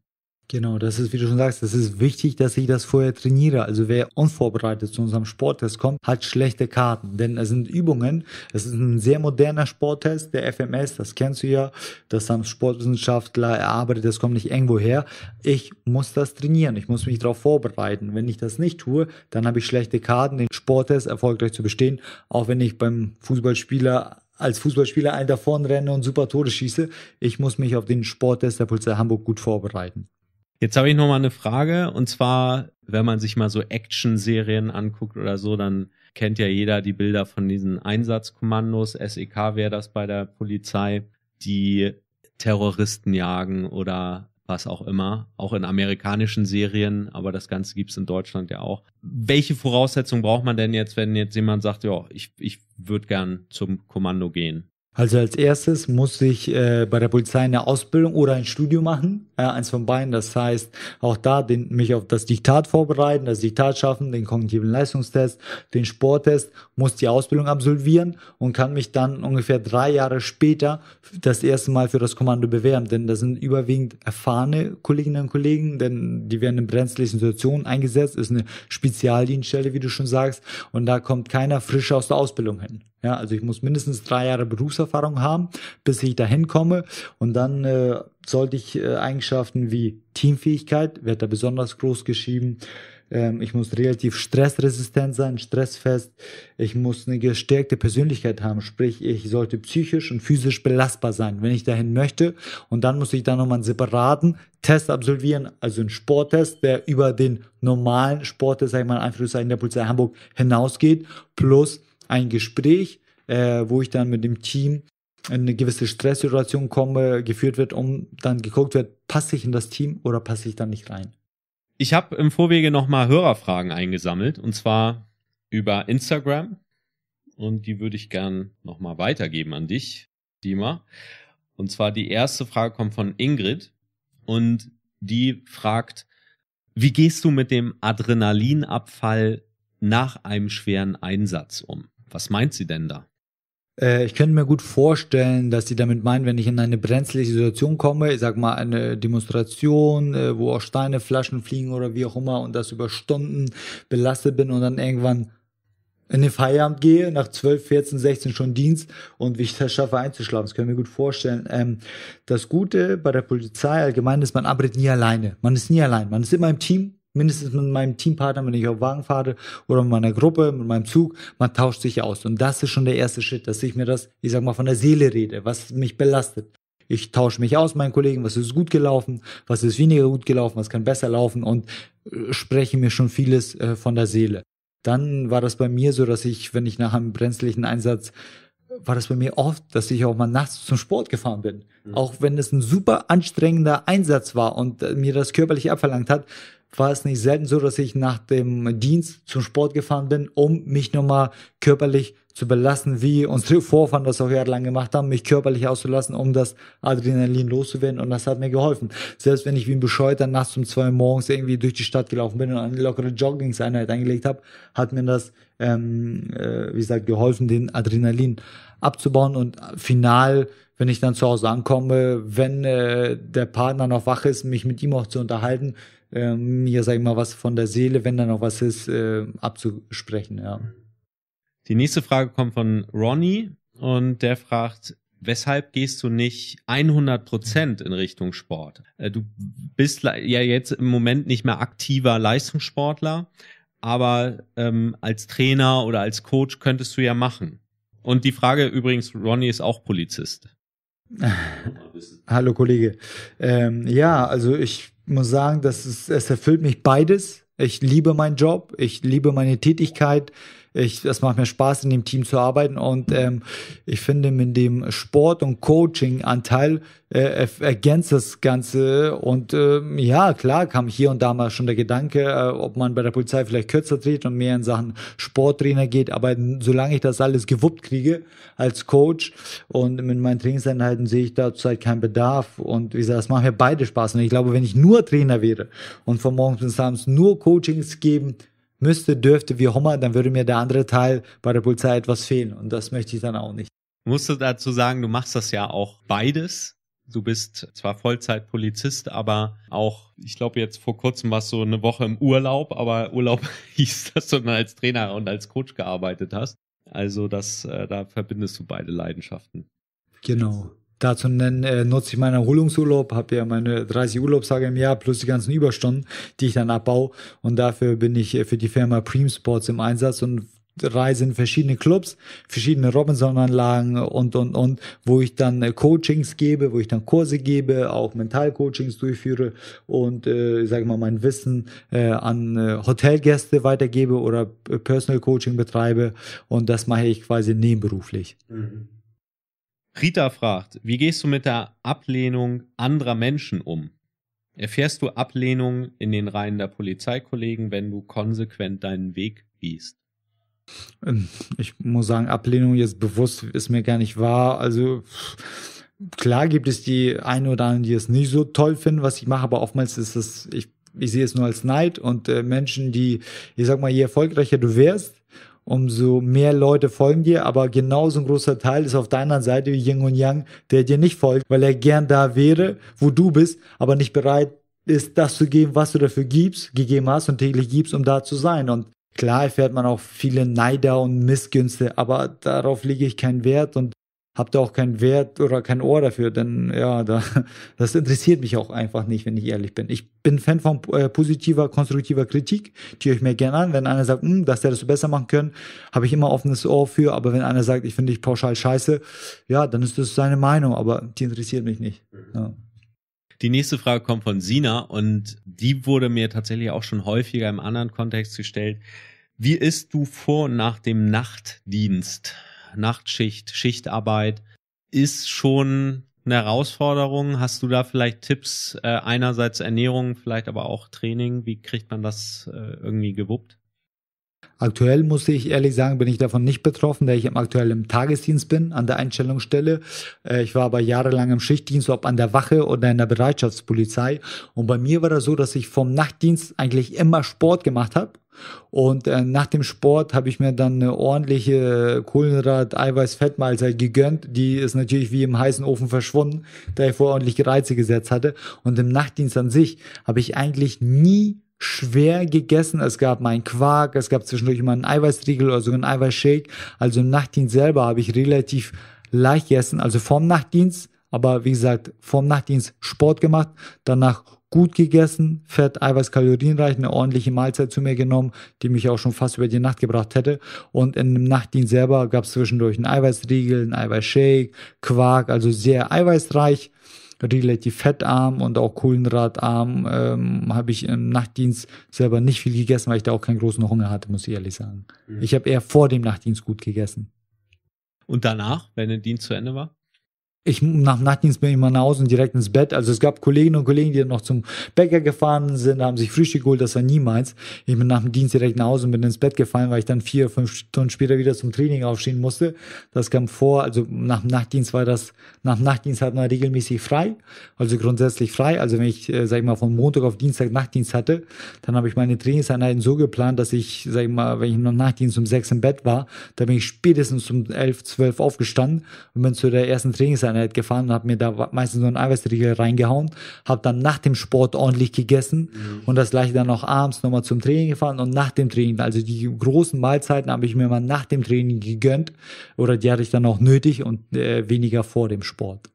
Genau, das ist, wie du schon sagst, das ist wichtig, dass ich das vorher trainiere. Also wer unvorbereitet zu unserem Sporttest kommt, hat schlechte Karten. Denn es sind Übungen, es ist ein sehr moderner Sporttest, der FMS, das kennst du ja, das haben Sportwissenschaftler erarbeitet, das kommt nicht irgendwo her. Ich muss das trainieren, ich muss mich darauf vorbereiten. Wenn ich das nicht tue, dann habe ich schlechte Karten, den Sporttest erfolgreich zu bestehen, auch wenn ich beim Fußballspieler als Fußballspieler einen davon renne und super Tode schieße. Ich muss mich auf den Sporttest der Polizei Hamburg gut vorbereiten. Jetzt habe ich noch mal eine Frage und zwar, wenn man sich mal so Action-Serien anguckt oder so, dann kennt ja jeder die Bilder von diesen Einsatzkommandos, SEK wäre das bei der Polizei, die Terroristen jagen oder was auch immer, auch in amerikanischen Serien, aber das Ganze gibt es in Deutschland ja auch. Welche Voraussetzungen braucht man denn jetzt, wenn jetzt jemand sagt, ja, ich, ich würde gern zum Kommando gehen? Also als erstes muss ich äh, bei der Polizei eine Ausbildung oder ein Studium machen, ja, eins von beiden. Das heißt, auch da den, mich auf das Diktat vorbereiten, das Diktat schaffen, den kognitiven Leistungstest, den Sporttest, muss die Ausbildung absolvieren und kann mich dann ungefähr drei Jahre später das erste Mal für das Kommando bewerben. Denn das sind überwiegend erfahrene Kolleginnen und Kollegen, denn die werden in brenzlichen Situationen eingesetzt, ist eine Spezialdienststelle, wie du schon sagst, und da kommt keiner frisch aus der Ausbildung hin. Ja, also ich muss mindestens drei Jahre Berufserfahrung haben, bis ich dahin komme. Und dann äh, sollte ich äh, Eigenschaften wie Teamfähigkeit, wird da besonders groß geschrieben. Ähm, ich muss relativ stressresistent sein, stressfest. Ich muss eine gestärkte Persönlichkeit haben, sprich ich sollte psychisch und physisch belastbar sein, wenn ich dahin möchte. Und dann muss ich dann nochmal einen separaten Test absolvieren, also einen Sporttest, der über den normalen Sporttest, sag ich mal, Einfluss in der Polizei Hamburg hinausgeht, plus ein Gespräch, äh, wo ich dann mit dem Team in eine gewisse Stresssituation komme, geführt wird, um dann geguckt wird, passe ich in das Team oder passe ich dann nicht rein. Ich habe im Vorwege nochmal Hörerfragen eingesammelt und zwar über Instagram und die würde ich gern nochmal weitergeben an dich, Dima. Und zwar die erste Frage kommt von Ingrid und die fragt, wie gehst du mit dem Adrenalinabfall nach einem schweren Einsatz um? Was meint sie denn da? Äh, ich könnte mir gut vorstellen, dass sie damit meinen, wenn ich in eine brenzlige Situation komme, ich sag mal eine Demonstration, äh, wo auch Steine, Flaschen fliegen oder wie auch immer und das über Stunden belastet bin und dann irgendwann in den Feierabend gehe, nach 12, 14, 16 schon Dienst und wie ich das schaffe einzuschlafen. Das können wir gut vorstellen. Ähm, das Gute bei der Polizei allgemein ist, man arbeitet nie alleine. Man ist nie allein. Man ist immer im Team mindestens mit meinem Teampartner, wenn ich auf Wagen fahre oder mit meiner Gruppe, mit meinem Zug, man tauscht sich aus. Und das ist schon der erste Schritt, dass ich mir das, ich sag mal, von der Seele rede, was mich belastet. Ich tausche mich aus, meinen Kollegen, was ist gut gelaufen, was ist weniger gut gelaufen, was kann besser laufen und äh, spreche mir schon vieles äh, von der Seele. Dann war das bei mir so, dass ich, wenn ich nach einem brenzlichen Einsatz war das bei mir oft, dass ich auch mal nachts zum Sport gefahren bin. Mhm. Auch wenn es ein super anstrengender Einsatz war und äh, mir das körperlich abverlangt hat, war es nicht selten so, dass ich nach dem Dienst zum Sport gefahren bin, um mich nochmal körperlich zu belassen, wie unsere Vorfahren das auch jahrelang gemacht haben, mich körperlich auszulassen, um das Adrenalin loszuwerden und das hat mir geholfen. Selbst wenn ich wie ein Bescheuter nachts um zwei Uhr morgens irgendwie durch die Stadt gelaufen bin und eine lockere Joggingseinheit eingelegt habe, hat mir das, ähm, äh, wie gesagt, geholfen, den Adrenalin abzubauen und final wenn ich dann zu Hause ankomme, wenn äh, der Partner noch wach ist, mich mit ihm auch zu unterhalten, äh, mir, sag ich mal, was von der Seele, wenn da noch was ist, äh, abzusprechen, ja. Die nächste Frage kommt von Ronny und der fragt, weshalb gehst du nicht 100 Prozent in Richtung Sport? Äh, du bist ja jetzt im Moment nicht mehr aktiver Leistungssportler, aber ähm, als Trainer oder als Coach könntest du ja machen. Und die Frage übrigens, Ronny ist auch Polizist. Hallo Kollege. Ähm, ja, also ich muss sagen, das ist, es erfüllt mich beides. Ich liebe meinen Job, ich liebe meine Tätigkeit, ich, das macht mir Spaß, in dem Team zu arbeiten und ähm, ich finde, mit dem Sport- und Coaching-Anteil äh, ergänzt das Ganze und ähm, ja, klar kam hier und da mal schon der Gedanke, äh, ob man bei der Polizei vielleicht kürzer dreht und mehr in Sachen Sporttrainer geht, aber solange ich das alles gewuppt kriege als Coach und mit meinen Trainingseinheiten sehe ich da zurzeit keinen Bedarf und wie gesagt, das macht mir beide Spaß und ich glaube, wenn ich nur Trainer wäre und von morgens bis abends nur Coachings geben müsste, dürfte, wie Hommer, dann würde mir der andere Teil bei der Polizei etwas fehlen. Und das möchte ich dann auch nicht. Musst du dazu sagen, du machst das ja auch beides. Du bist zwar Vollzeitpolizist, aber auch, ich glaube, jetzt vor kurzem warst du eine Woche im Urlaub, aber Urlaub hieß, dass du dann als Trainer und als Coach gearbeitet hast. Also das, äh, da verbindest du beide Leidenschaften. Genau. Dazu nennen, äh, nutze ich meinen Erholungsurlaub, habe ja meine 30 Urlaubstage im Jahr plus die ganzen Überstunden, die ich dann abbaue. Und dafür bin ich äh, für die Firma Preem Sports im Einsatz und reise in verschiedene Clubs, verschiedene Robinson-Anlagen und, und, und, wo ich dann äh, Coachings gebe, wo ich dann Kurse gebe, auch Mental-Coachings durchführe und, äh, sage mal, mein Wissen äh, an äh, Hotelgäste weitergebe oder äh, Personal-Coaching betreibe. Und das mache ich quasi nebenberuflich. Mhm. Rita fragt, wie gehst du mit der Ablehnung anderer Menschen um? Erfährst du Ablehnung in den Reihen der Polizeikollegen, wenn du konsequent deinen Weg gehst? Ähm, ich muss sagen, Ablehnung jetzt bewusst ist mir gar nicht wahr. Also klar gibt es die einen oder anderen, die es nicht so toll finden, was ich mache, aber oftmals ist es, ich, ich sehe es nur als Neid und äh, Menschen, die, ich sag mal, je erfolgreicher du wärst, umso mehr Leute folgen dir, aber genauso ein großer Teil ist auf deiner Seite wie Yin und Yang, der dir nicht folgt, weil er gern da wäre, wo du bist, aber nicht bereit ist, das zu geben, was du dafür gibst, gegeben hast und täglich gibst, um da zu sein. Und klar erfährt man auch viele Neider und Missgünste, aber darauf lege ich keinen Wert und habe da auch keinen Wert oder kein Ohr dafür, denn ja, da, das interessiert mich auch einfach nicht, wenn ich ehrlich bin. Ich bin Fan von äh, positiver, konstruktiver Kritik, die höre ich mir gerne an. Wenn einer sagt, hm, dass der das besser machen können, habe ich immer offenes Ohr für, aber wenn einer sagt, ich finde dich pauschal scheiße, ja, dann ist das seine Meinung, aber die interessiert mich nicht. Mhm. Ja. Die nächste Frage kommt von Sina und die wurde mir tatsächlich auch schon häufiger im anderen Kontext gestellt. Wie isst du vor und nach dem Nachtdienst? Nachtschicht, Schichtarbeit ist schon eine Herausforderung. Hast du da vielleicht Tipps? Äh, einerseits Ernährung, vielleicht aber auch Training. Wie kriegt man das äh, irgendwie gewuppt? Aktuell muss ich ehrlich sagen, bin ich davon nicht betroffen, da ich im aktuellen Tagesdienst bin, an der Einstellungsstelle. Äh, ich war aber jahrelang im Schichtdienst, ob an der Wache oder in der Bereitschaftspolizei. Und bei mir war das so, dass ich vom Nachtdienst eigentlich immer Sport gemacht habe. Und äh, nach dem Sport habe ich mir dann eine ordentliche Kohlenhydrat, Eiweiß, Fettmahlzeit gegönnt. Die ist natürlich wie im heißen Ofen verschwunden, da ich vorher ordentlich Reize gesetzt hatte. Und im Nachtdienst an sich habe ich eigentlich nie schwer gegessen. Es gab meinen Quark, es gab zwischendurch immer einen Eiweißriegel oder sogar einen Eiweißshake. Also im Nachtdienst selber habe ich relativ leicht gegessen, also vorm Nachtdienst, aber wie gesagt, vorm Nachtdienst Sport gemacht, danach gut gegessen, Fett, Eiweiß, kalorienreich, eine ordentliche Mahlzeit zu mir genommen, die mich auch schon fast über die Nacht gebracht hätte. Und in dem Nachtdienst selber gab es zwischendurch einen Eiweißriegel, einen Eiweißshake, Quark, also sehr eiweißreich relativ fettarm und auch kohlenratarm ähm, habe ich im Nachtdienst selber nicht viel gegessen, weil ich da auch keinen großen Hunger hatte, muss ich ehrlich sagen. Mhm. Ich habe eher vor dem Nachtdienst gut gegessen. Und danach, wenn der Dienst zu Ende war? ich nach Nachtdienst bin ich mal nach Hause und direkt ins Bett. Also es gab Kolleginnen und Kollegen, die dann noch zum Bäcker gefahren sind, haben sich Frühstück geholt, das war niemals. Ich bin nach dem Dienst direkt nach Hause und bin ins Bett gefallen, weil ich dann vier, fünf Stunden später wieder zum Training aufstehen musste. Das kam vor, also nach dem Nachtdienst war das, nach dem Nachtdienst hat man regelmäßig frei, also grundsätzlich frei. Also wenn ich, äh, sag ich mal, von Montag auf Dienstag Nachtdienst hatte, dann habe ich meine Trainingseinheiten so geplant, dass ich, sag ich mal, wenn ich noch Nachtdienst um sechs im Bett war, dann bin ich spätestens um elf, zwölf aufgestanden und bin zu der ersten Trainingseinheit Internet halt gefahren und habe mir da meistens so einen Eiweißriegel reingehauen, habe dann nach dem Sport ordentlich gegessen mhm. und das gleiche dann auch abends nochmal zum Training gefahren und nach dem Training, also die großen Mahlzeiten habe ich mir mal nach dem Training gegönnt oder die hatte ich dann auch nötig und äh, weniger vor dem Sport.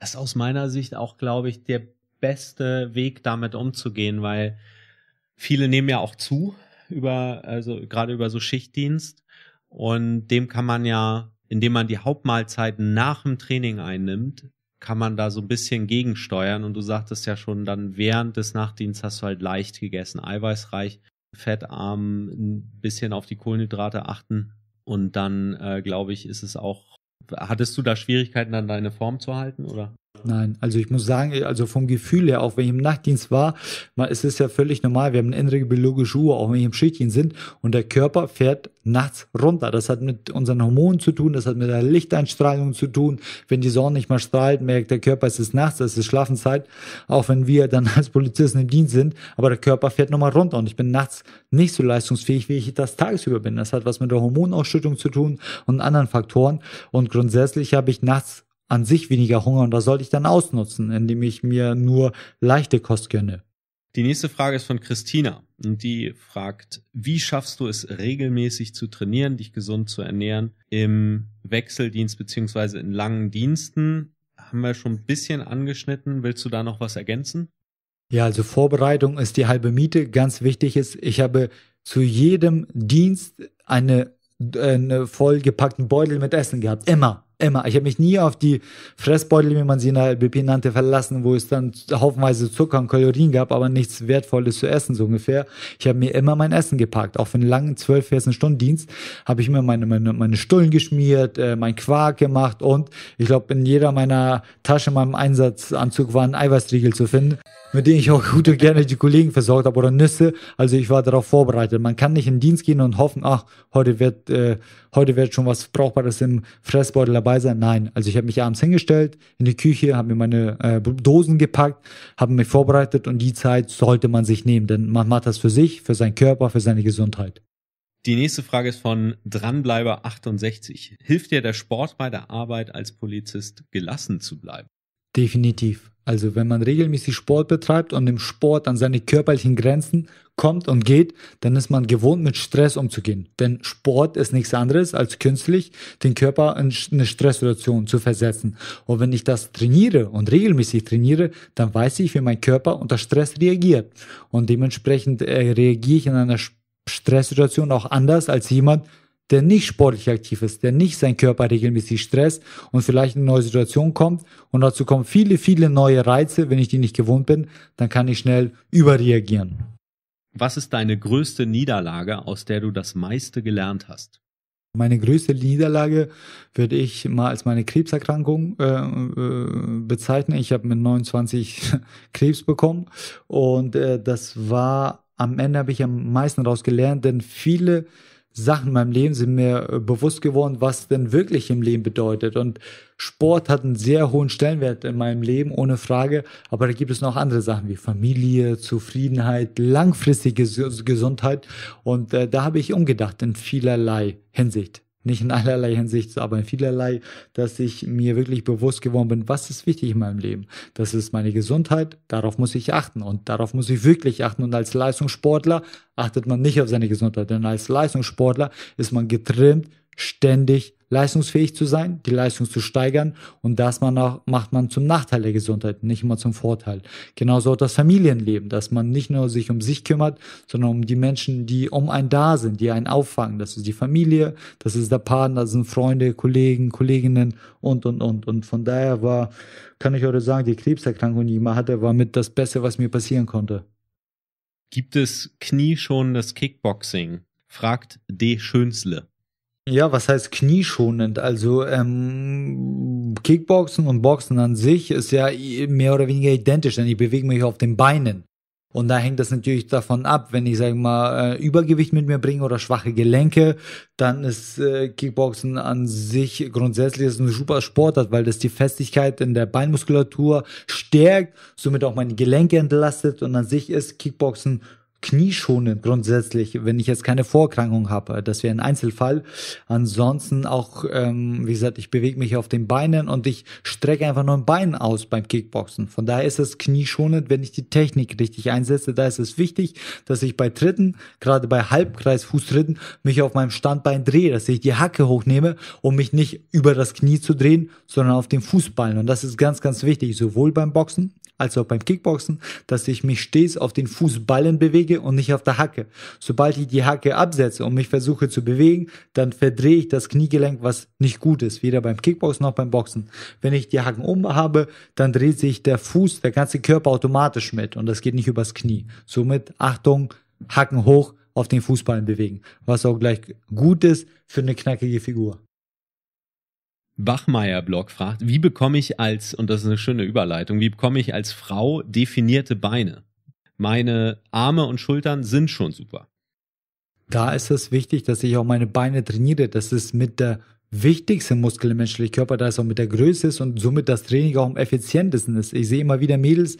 Das ist aus meiner Sicht auch, glaube ich, der beste Weg, damit umzugehen, weil viele nehmen ja auch zu über, also gerade über so Schichtdienst und dem kann man ja indem man die Hauptmahlzeiten nach dem Training einnimmt, kann man da so ein bisschen gegensteuern. Und du sagtest ja schon, dann während des Nachtdienstes hast du halt leicht gegessen, eiweißreich, fettarm, ein bisschen auf die Kohlenhydrate achten. Und dann, äh, glaube ich, ist es auch. Hattest du da Schwierigkeiten, dann deine Form zu halten, oder? Nein, also ich muss sagen, also vom Gefühl her, auch wenn ich im Nachtdienst war, man, es ist ja völlig normal, wir haben eine innere biologische Uhr, auch wenn ich im Schichtchen sind und der Körper fährt nachts runter. Das hat mit unseren Hormonen zu tun, das hat mit der Lichteinstrahlung zu tun. Wenn die Sonne nicht mal strahlt, merkt der Körper, es ist nachts, es ist Schlafenszeit, auch wenn wir dann als Polizisten im Dienst sind, aber der Körper fährt nochmal runter und ich bin nachts nicht so leistungsfähig, wie ich das tagsüber bin. Das hat was mit der Hormonausschüttung zu tun und anderen Faktoren und grundsätzlich habe ich nachts an sich weniger Hunger und das sollte ich dann ausnutzen, indem ich mir nur leichte Kost gönne. Die nächste Frage ist von Christina und die fragt, wie schaffst du es regelmäßig zu trainieren, dich gesund zu ernähren im Wechseldienst beziehungsweise in langen Diensten? Haben wir schon ein bisschen angeschnitten. Willst du da noch was ergänzen? Ja, also Vorbereitung ist die halbe Miete. Ganz wichtig ist, ich habe zu jedem Dienst eine, äh, eine vollgepackten Beutel mit Essen gehabt. Immer Immer. Ich habe mich nie auf die Fressbeutel, wie man sie in der LBP nannte, verlassen, wo es dann haufenweise Zucker und Kalorien gab, aber nichts Wertvolles zu essen, so ungefähr. Ich habe mir immer mein Essen gepackt. Auch für einen langen 12, 14 Stunden Dienst habe ich mir meine, meine, meine Stullen geschmiert, äh, mein Quark gemacht und ich glaube, in jeder meiner Tasche, in meinem Einsatzanzug war ein Eiweißriegel zu finden, mit dem ich auch gut und gerne die Kollegen versorgt habe oder Nüsse. Also ich war darauf vorbereitet. Man kann nicht in den Dienst gehen und hoffen, ach, heute wird... Äh, heute wird schon was Brauchbares im Fressbeutel dabei sein. Nein, also ich habe mich abends hingestellt in die Küche, habe mir meine äh, Dosen gepackt, habe mich vorbereitet und die Zeit sollte man sich nehmen, denn man macht das für sich, für seinen Körper, für seine Gesundheit. Die nächste Frage ist von Dranbleiber68. Hilft dir der Sport bei der Arbeit als Polizist gelassen zu bleiben? Definitiv. Also wenn man regelmäßig Sport betreibt und im Sport an seine körperlichen Grenzen kommt und geht, dann ist man gewohnt, mit Stress umzugehen. Denn Sport ist nichts anderes als künstlich den Körper in eine Stresssituation zu versetzen. Und wenn ich das trainiere und regelmäßig trainiere, dann weiß ich, wie mein Körper unter Stress reagiert. Und dementsprechend äh, reagiere ich in einer Stresssituation auch anders als jemand, der nicht sportlich aktiv ist, der nicht seinen Körper regelmäßig stresst und vielleicht in eine neue Situation kommt und dazu kommen viele, viele neue Reize, wenn ich die nicht gewohnt bin, dann kann ich schnell überreagieren. Was ist deine größte Niederlage, aus der du das meiste gelernt hast? Meine größte Niederlage würde ich mal als meine Krebserkrankung äh, äh bezeichnen. Ich habe mit 29 Krebs bekommen und äh, das war am Ende habe ich am meisten daraus gelernt, denn viele Sachen in meinem Leben sind mir äh, bewusst geworden, was denn wirklich im Leben bedeutet. Und Sport hat einen sehr hohen Stellenwert in meinem Leben, ohne Frage. Aber da gibt es noch andere Sachen wie Familie, Zufriedenheit, langfristige Gesundheit. Und äh, da habe ich umgedacht in vielerlei Hinsicht nicht in allerlei Hinsicht, aber in vielerlei, dass ich mir wirklich bewusst geworden bin, was ist wichtig in meinem Leben. Das ist meine Gesundheit, darauf muss ich achten und darauf muss ich wirklich achten. Und als Leistungssportler achtet man nicht auf seine Gesundheit, denn als Leistungssportler ist man getrimmt, ständig leistungsfähig zu sein, die Leistung zu steigern und das man auch, macht man zum Nachteil der Gesundheit, nicht immer zum Vorteil. Genauso auch das Familienleben, dass man nicht nur sich um sich kümmert, sondern um die Menschen, die um einen da sind, die einen auffangen. Das ist die Familie, das ist der Partner, das sind Freunde, Kollegen, Kolleginnen und, und, und. Und von daher war, kann ich heute sagen, die Krebserkrankung, die ich mal hatte, war mit das Beste, was mir passieren konnte. Gibt es knieschonendes Kickboxing? Fragt D. Schönsle. Ja, was heißt knieschonend? Also ähm, Kickboxen und Boxen an sich ist ja mehr oder weniger identisch, denn ich bewege mich auf den Beinen. Und da hängt das natürlich davon ab, wenn ich, sage mal, äh, Übergewicht mit mir bringe oder schwache Gelenke, dann ist äh, Kickboxen an sich grundsätzlich ein super Sportart, weil das die Festigkeit in der Beinmuskulatur stärkt, somit auch meine Gelenke entlastet und an sich ist Kickboxen knieschonend grundsätzlich, wenn ich jetzt keine Vorkrankung habe. Das wäre ein Einzelfall. Ansonsten auch, ähm, wie gesagt, ich bewege mich auf den Beinen und ich strecke einfach nur ein Bein aus beim Kickboxen. Von daher ist es knieschonend, wenn ich die Technik richtig einsetze. Da ist es wichtig, dass ich bei Tritten, gerade bei Halbkreisfußtritten, mich auf meinem Standbein drehe, dass ich die Hacke hochnehme, um mich nicht über das Knie zu drehen, sondern auf den Fußballen. Und das ist ganz, ganz wichtig, sowohl beim Boxen als auch beim Kickboxen, dass ich mich stets auf den Fußballen bewege und nicht auf der Hacke. Sobald ich die Hacke absetze und mich versuche zu bewegen, dann verdrehe ich das Kniegelenk, was nicht gut ist, weder beim Kickboxen noch beim Boxen. Wenn ich die Hacken um habe, dann dreht sich der Fuß, der ganze Körper automatisch mit und das geht nicht übers Knie. Somit Achtung, Hacken hoch, auf den Fußballen bewegen, was auch gleich gut ist für eine knackige Figur. Bachmeier-Blog fragt, wie bekomme ich als, und das ist eine schöne Überleitung, wie bekomme ich als Frau definierte Beine? Meine Arme und Schultern sind schon super. Da ist es wichtig, dass ich auch meine Beine trainiere. Das ist mit der wichtigsten Muskel im menschlichen Körper, da es auch mit der Größe ist und somit das Training auch am effizientesten ist. Ich sehe immer wieder Mädels,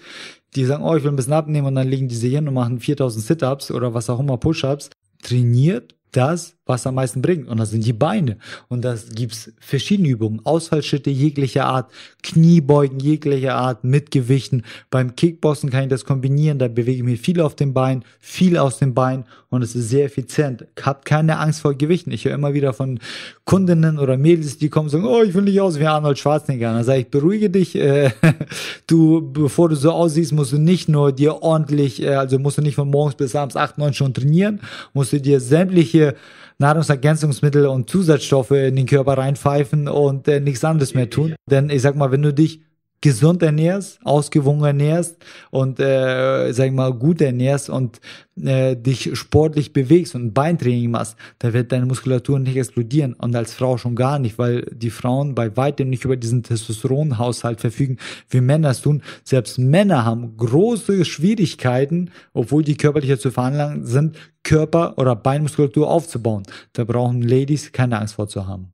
die sagen, oh, ich will ein bisschen abnehmen und dann legen diese sich hin und machen 4000 Sit-Ups oder was auch immer, Push-Ups. Trainiert das was am meisten bringt. Und das sind die Beine. Und das gibt's verschiedene Übungen. Ausfallschritte jeglicher Art, Kniebeugen jeglicher Art, mit Gewichten. Beim Kickboxen kann ich das kombinieren. Da bewege ich mich viel auf den Beinen, viel aus den Beinen. Und es ist sehr effizient. Habt keine Angst vor Gewichten. Ich höre immer wieder von Kundinnen oder Mädels, die kommen und sagen, oh, ich will nicht aus wie Arnold Schwarzenegger. dann sage ich, beruhige dich. Äh, du, bevor du so aussiehst, musst du nicht nur dir ordentlich, äh, also musst du nicht von morgens bis abends acht, neun Stunden trainieren, musst du dir sämtliche Nahrungsergänzungsmittel und Zusatzstoffe in den Körper reinpfeifen und äh, nichts anderes mehr tun. Denn ich sag mal, wenn du dich gesund ernährst, ausgewogen ernährst und äh, sag ich mal gut ernährst und äh, dich sportlich bewegst und Beintraining machst, da wird deine Muskulatur nicht explodieren und als Frau schon gar nicht, weil die Frauen bei weitem nicht über diesen Testosteronhaushalt verfügen, wie Männer es tun. Selbst Männer haben große Schwierigkeiten, obwohl die körperlicher zu veranlagen sind, Körper oder Beinmuskulatur aufzubauen. Da brauchen Ladies keine Angst vor zu haben.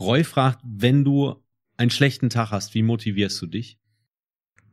Roy fragt, wenn du einen schlechten Tag hast, wie motivierst du dich?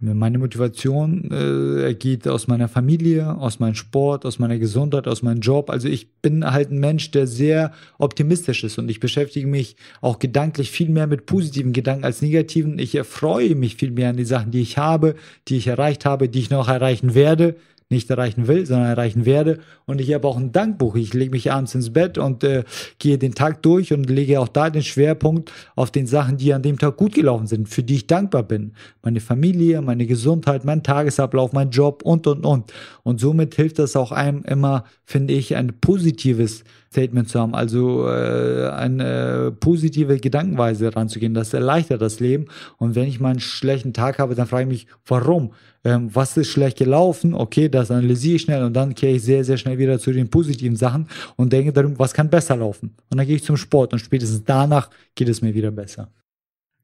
Meine Motivation äh, ergeht aus meiner Familie, aus meinem Sport, aus meiner Gesundheit, aus meinem Job. Also ich bin halt ein Mensch, der sehr optimistisch ist und ich beschäftige mich auch gedanklich viel mehr mit positiven Gedanken als negativen. Ich erfreue mich viel mehr an die Sachen, die ich habe, die ich erreicht habe, die ich noch erreichen werde nicht erreichen will, sondern erreichen werde. Und ich habe auch ein Dankbuch. Ich lege mich abends ins Bett und äh, gehe den Tag durch und lege auch da den Schwerpunkt auf den Sachen, die an dem Tag gut gelaufen sind, für die ich dankbar bin. Meine Familie, meine Gesundheit, mein Tagesablauf, mein Job und, und, und. Und somit hilft das auch einem immer, finde ich, ein positives Statement zu haben, also äh, eine positive Gedankenweise ranzugehen. Das erleichtert das Leben. Und wenn ich mal einen schlechten Tag habe, dann frage ich mich, warum? Ähm, was ist schlecht gelaufen? Okay, das analysiere ich schnell und dann kehre ich sehr, sehr schnell wieder zu den positiven Sachen und denke darum, was kann besser laufen? Und dann gehe ich zum Sport und spätestens danach geht es mir wieder besser.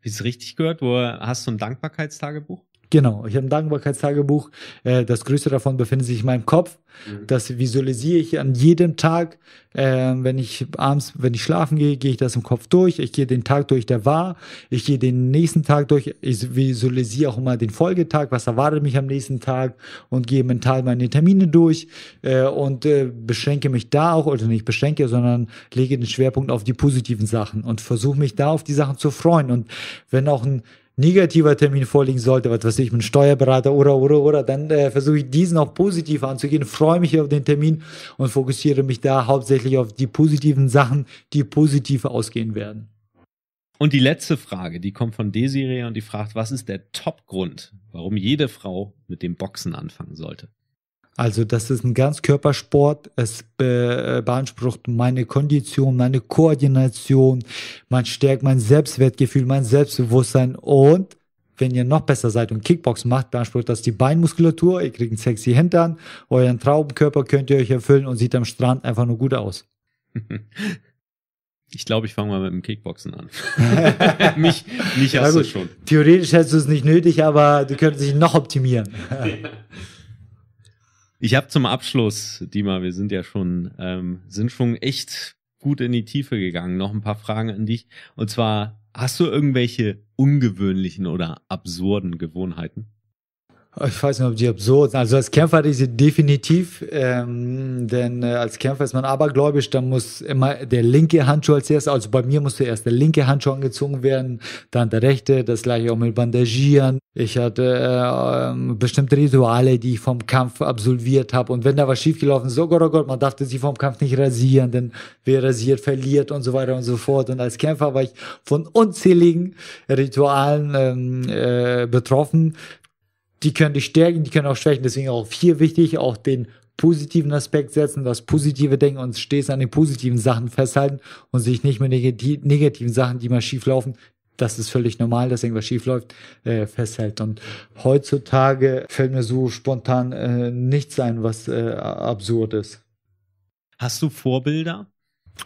Wie es richtig gehört? Wo hast du ein Dankbarkeitstagebuch? Genau, ich habe ein Dankbarkeitstagebuch. Äh, das größte davon befindet sich in meinem Kopf. Mhm. Das visualisiere ich an jedem Tag. Ähm, wenn ich abends, wenn ich schlafen gehe, gehe ich das im Kopf durch. Ich gehe den Tag durch, der war. Ich gehe den nächsten Tag durch. Ich visualisiere auch immer den Folgetag, was erwartet mich am nächsten Tag und gehe mental meine Termine durch äh, und äh, beschränke mich da auch, oder nicht beschränke, sondern lege den Schwerpunkt auf die positiven Sachen und versuche mich da auf die Sachen zu freuen. Und wenn auch ein negativer Termin vorliegen sollte, was weiß ich, mit Steuerberater oder, oder, oder, dann äh, versuche ich diesen auch positiv anzugehen, freue mich auf den Termin und fokussiere mich da hauptsächlich auf die positiven Sachen, die positiv ausgehen werden. Und die letzte Frage, die kommt von Desiree und die fragt, was ist der Top-Grund, warum jede Frau mit dem Boxen anfangen sollte? Also das ist ein ganz Körpersport. Es be äh, beansprucht meine Kondition, meine Koordination, man stärkt mein Selbstwertgefühl, mein Selbstbewusstsein und wenn ihr noch besser seid und Kickbox macht, beansprucht das die Beinmuskulatur, ihr kriegt einen sexy Hintern, euren Traubenkörper könnt ihr euch erfüllen und sieht am Strand einfach nur gut aus. Ich glaube, ich fange mal mit dem Kickboxen an. mich, mich hast ja, du schon. Theoretisch hättest du es nicht nötig, aber du könntest dich noch optimieren. Ich habe zum Abschluss, Dima, wir sind ja schon, ähm, sind schon echt gut in die Tiefe gegangen. Noch ein paar Fragen an dich. Und zwar, hast du irgendwelche ungewöhnlichen oder absurden Gewohnheiten? Ich weiß nicht, ob die absurd sind. Also als Kämpfer hatte ich sie definitiv, ähm, denn äh, als Kämpfer ist man abergläubisch, dann muss immer der linke Handschuh als erstes, also bei mir musste erst der linke Handschuh angezogen werden, dann der rechte, das gleiche auch mit Bandagieren. Ich hatte äh, bestimmte Rituale, die ich vom Kampf absolviert habe und wenn da was schiefgelaufen ist, oh Gott, oh Gott, man dachte, sie vom Kampf nicht rasieren, denn wer rasiert, verliert und so weiter und so fort. Und als Kämpfer war ich von unzähligen Ritualen ähm, äh, betroffen, die können dich stärken, die können auch schwächen. Deswegen auch hier wichtig, auch den positiven Aspekt setzen, das positive Denken und stets an den positiven Sachen festhalten und sich nicht mit negativen Sachen, die mal schief laufen, das ist völlig normal, dass irgendwas schief läuft, äh, festhält. Und heutzutage fällt mir so spontan äh, nichts ein, was äh, absurd ist. Hast du Vorbilder?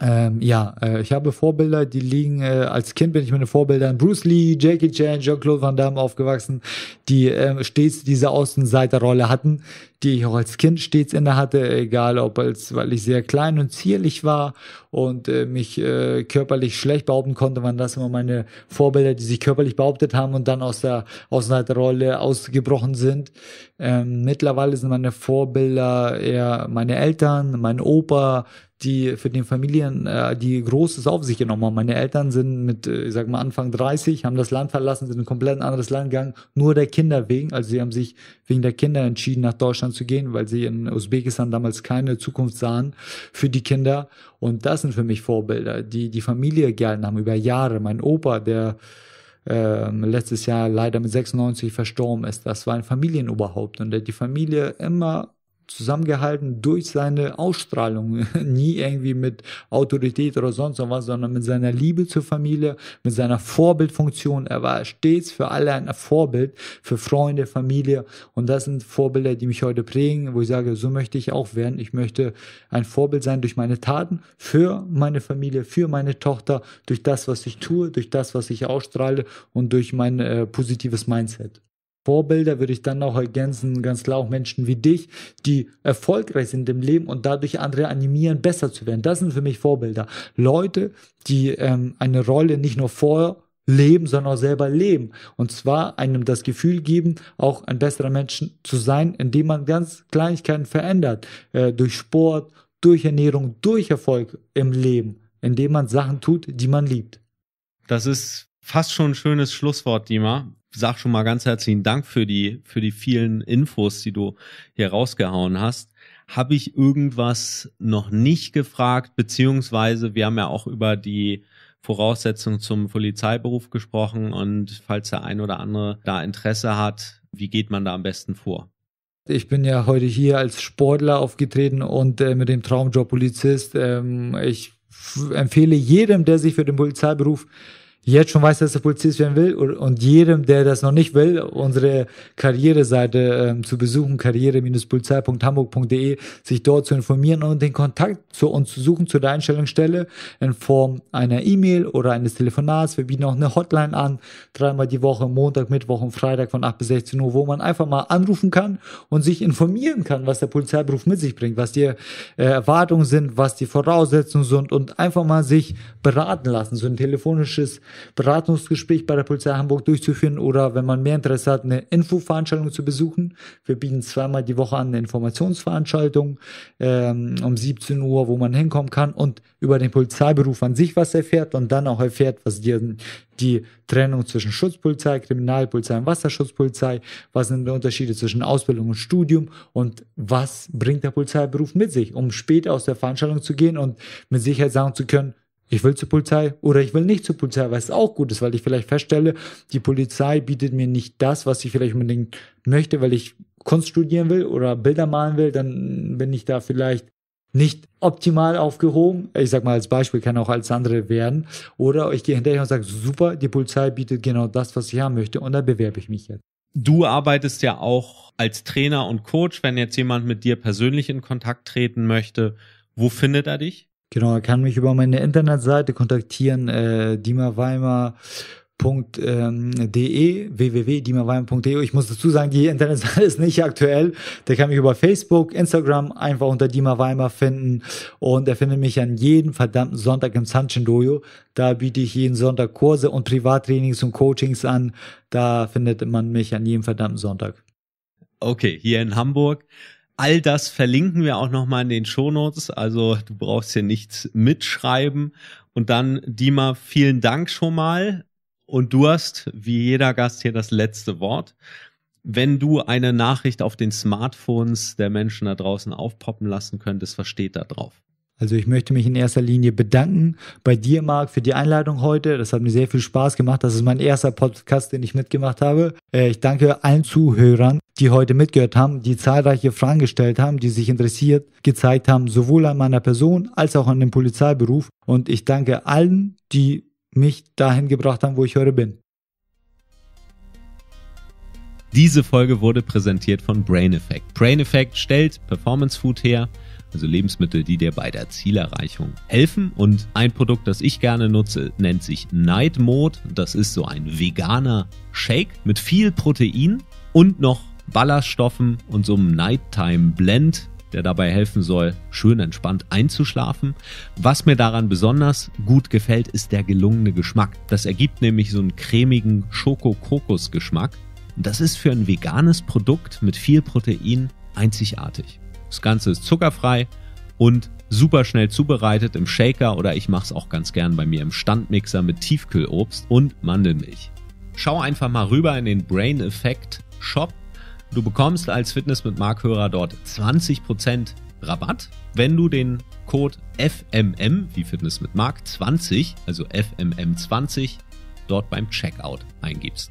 Ähm, ja, äh, ich habe Vorbilder, die liegen, äh, als Kind bin ich mit den Vorbildern Bruce Lee, Jackie Chan, Jean-Claude Van Damme aufgewachsen, die äh, stets diese Außenseiterrolle hatten, die ich auch als Kind stets inne hatte, egal ob als, weil ich sehr klein und zierlich war und äh, mich äh, körperlich schlecht behaupten konnte, waren das immer meine Vorbilder, die sich körperlich behauptet haben und dann aus der Außenseiterrolle ausgebrochen sind. Ähm, mittlerweile sind meine Vorbilder eher meine Eltern, mein Opa, die für den Familien, äh, die Großes auf sich genommen haben. Meine Eltern sind mit, äh, ich sag mal, Anfang 30, haben das Land verlassen, sind in ein komplett anderes Land gegangen, nur der Kinder wegen. Also sie haben sich wegen der Kinder entschieden, nach Deutschland zu gehen, weil sie in Usbekistan damals keine Zukunft sahen für die Kinder. Und das sind für mich Vorbilder, die die Familie gehalten haben über Jahre. Mein Opa, der ähm, letztes Jahr leider mit 96 verstorben ist. Das war ein Familienoberhaupt und der die Familie immer zusammengehalten durch seine Ausstrahlung. Nie irgendwie mit Autorität oder sonst was, sondern mit seiner Liebe zur Familie, mit seiner Vorbildfunktion. Er war stets für alle ein Vorbild, für Freunde, Familie. Und das sind Vorbilder, die mich heute prägen, wo ich sage, so möchte ich auch werden. Ich möchte ein Vorbild sein durch meine Taten, für meine Familie, für meine Tochter, durch das, was ich tue, durch das, was ich ausstrahle und durch mein äh, positives Mindset. Vorbilder würde ich dann noch ergänzen, ganz klar auch Menschen wie dich, die erfolgreich sind im Leben und dadurch andere animieren, besser zu werden. Das sind für mich Vorbilder. Leute, die ähm, eine Rolle nicht nur vorleben, sondern auch selber leben. Und zwar einem das Gefühl geben, auch ein besserer Mensch zu sein, indem man ganz Kleinigkeiten verändert. Äh, durch Sport, durch Ernährung, durch Erfolg im Leben. Indem man Sachen tut, die man liebt. Das ist fast schon ein schönes Schlusswort, Dima sag schon mal ganz herzlichen Dank für die, für die vielen Infos, die du hier rausgehauen hast. Habe ich irgendwas noch nicht gefragt, beziehungsweise wir haben ja auch über die Voraussetzungen zum Polizeiberuf gesprochen und falls der ein oder andere da Interesse hat, wie geht man da am besten vor? Ich bin ja heute hier als Sportler aufgetreten und äh, mit dem Traumjob Polizist. Ähm, ich empfehle jedem, der sich für den Polizeiberuf jetzt schon weiß, dass er Polizist werden will und jedem, der das noch nicht will, unsere Karriereseite ähm, zu besuchen, karriere-polizei.hamburg.de, sich dort zu informieren und den Kontakt zu uns zu suchen, zu der Einstellungsstelle in Form einer E-Mail oder eines Telefonats. Wir bieten auch eine Hotline an, dreimal die Woche, Montag, Mittwoch und Freitag von 8 bis 16 Uhr, wo man einfach mal anrufen kann und sich informieren kann, was der Polizeiberuf mit sich bringt, was die äh, Erwartungen sind, was die Voraussetzungen sind und einfach mal sich beraten lassen. So ein telefonisches Beratungsgespräch bei der Polizei Hamburg durchzuführen oder wenn man mehr Interesse hat, eine Infoveranstaltung zu besuchen. Wir bieten zweimal die Woche an eine Informationsveranstaltung ähm, um 17 Uhr, wo man hinkommen kann und über den Polizeiberuf an sich was erfährt und dann auch erfährt, was die, die Trennung zwischen Schutzpolizei, Kriminalpolizei und Wasserschutzpolizei, was sind die Unterschiede zwischen Ausbildung und Studium und was bringt der Polizeiberuf mit sich, um später aus der Veranstaltung zu gehen und mit Sicherheit sagen zu können, ich will zur Polizei oder ich will nicht zur Polizei, was auch gut ist, weil ich vielleicht feststelle, die Polizei bietet mir nicht das, was ich vielleicht unbedingt möchte, weil ich Kunst studieren will oder Bilder malen will, dann bin ich da vielleicht nicht optimal aufgehoben. Ich sag mal als Beispiel, kann auch als andere werden. Oder ich gehe hinterher und sage, super, die Polizei bietet genau das, was ich haben möchte und da bewerbe ich mich jetzt. Du arbeitest ja auch als Trainer und Coach, wenn jetzt jemand mit dir persönlich in Kontakt treten möchte. Wo findet er dich? Genau, er kann mich über meine Internetseite kontaktieren, äh, dimaweimer.de, ähm, www.dimaweimer.de. Ich muss dazu sagen, die Internetseite ist nicht aktuell. Der kann mich über Facebook, Instagram einfach unter Dima Weimer finden und er findet mich an jedem verdammten Sonntag im Sanchin Dojo. Da biete ich jeden Sonntag Kurse und Privattrainings und Coachings an. Da findet man mich an jedem verdammten Sonntag. Okay, hier in Hamburg All das verlinken wir auch nochmal in den Shownotes. Also du brauchst hier nichts mitschreiben. Und dann, Dima, vielen Dank schon mal. Und du hast, wie jeder Gast hier, das letzte Wort. Wenn du eine Nachricht auf den Smartphones der Menschen da draußen aufpoppen lassen könntest, was steht da drauf? Also ich möchte mich in erster Linie bedanken bei dir, Marc, für die Einladung heute. Das hat mir sehr viel Spaß gemacht. Das ist mein erster Podcast, den ich mitgemacht habe. Äh, ich danke allen Zuhörern, die heute mitgehört haben, die zahlreiche Fragen gestellt haben, die sich interessiert gezeigt haben, sowohl an meiner Person als auch an dem Polizeiberuf. Und ich danke allen, die mich dahin gebracht haben, wo ich heute bin. Diese Folge wurde präsentiert von Brain Effect. Brain Effect stellt Performance Food her also Lebensmittel, die dir bei der Zielerreichung helfen. Und ein Produkt, das ich gerne nutze, nennt sich Night Mode. Das ist so ein veganer Shake mit viel Protein und noch Ballaststoffen und so einem Nighttime Blend, der dabei helfen soll, schön entspannt einzuschlafen. Was mir daran besonders gut gefällt, ist der gelungene Geschmack. Das ergibt nämlich so einen cremigen Schoko-Kokos-Geschmack. Das ist für ein veganes Produkt mit viel Protein einzigartig. Das Ganze ist zuckerfrei und super schnell zubereitet im Shaker oder ich mache es auch ganz gern bei mir im Standmixer mit Tiefkühlobst und Mandelmilch. Schau einfach mal rüber in den Brain Effect Shop. Du bekommst als Fitness mit Mark Hörer dort 20% Rabatt, wenn du den Code FMM wie Fitness mit Mark 20, also FMM 20 dort beim Checkout eingibst.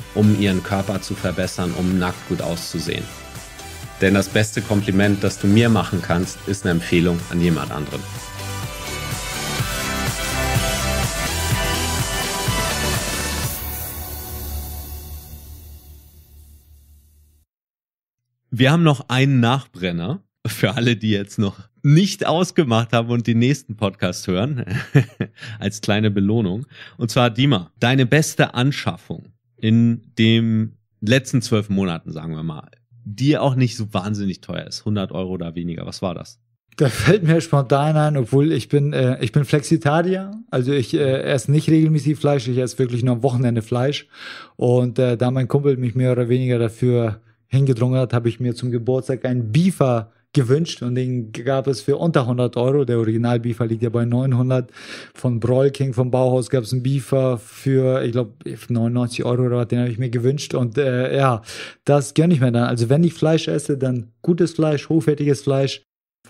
um ihren Körper zu verbessern, um nackt gut auszusehen. Denn das beste Kompliment, das du mir machen kannst, ist eine Empfehlung an jemand anderen. Wir haben noch einen Nachbrenner für alle, die jetzt noch nicht ausgemacht haben und den nächsten Podcast hören, als kleine Belohnung. Und zwar, Dima, deine beste Anschaffung in dem letzten zwölf Monaten, sagen wir mal, die auch nicht so wahnsinnig teuer ist, 100 Euro oder weniger. Was war das? Da fällt mir spontan ein, obwohl ich bin, äh, ich bin Flexitarier, also ich äh, esse nicht regelmäßig Fleisch, ich esse wirklich nur am Wochenende Fleisch. Und äh, da mein Kumpel mich mehr oder weniger dafür hingedrungen hat, habe ich mir zum Geburtstag einen Beaver gewünscht und den gab es für unter 100 Euro. Der Original-Beaver liegt ja bei 900. Von Brolking, vom Bauhaus gab es einen Beaver für, ich glaube, 99 Euro oder was, den habe ich mir gewünscht. Und äh, ja, das gönne ich mir dann. Also wenn ich Fleisch esse, dann gutes Fleisch, hochwertiges Fleisch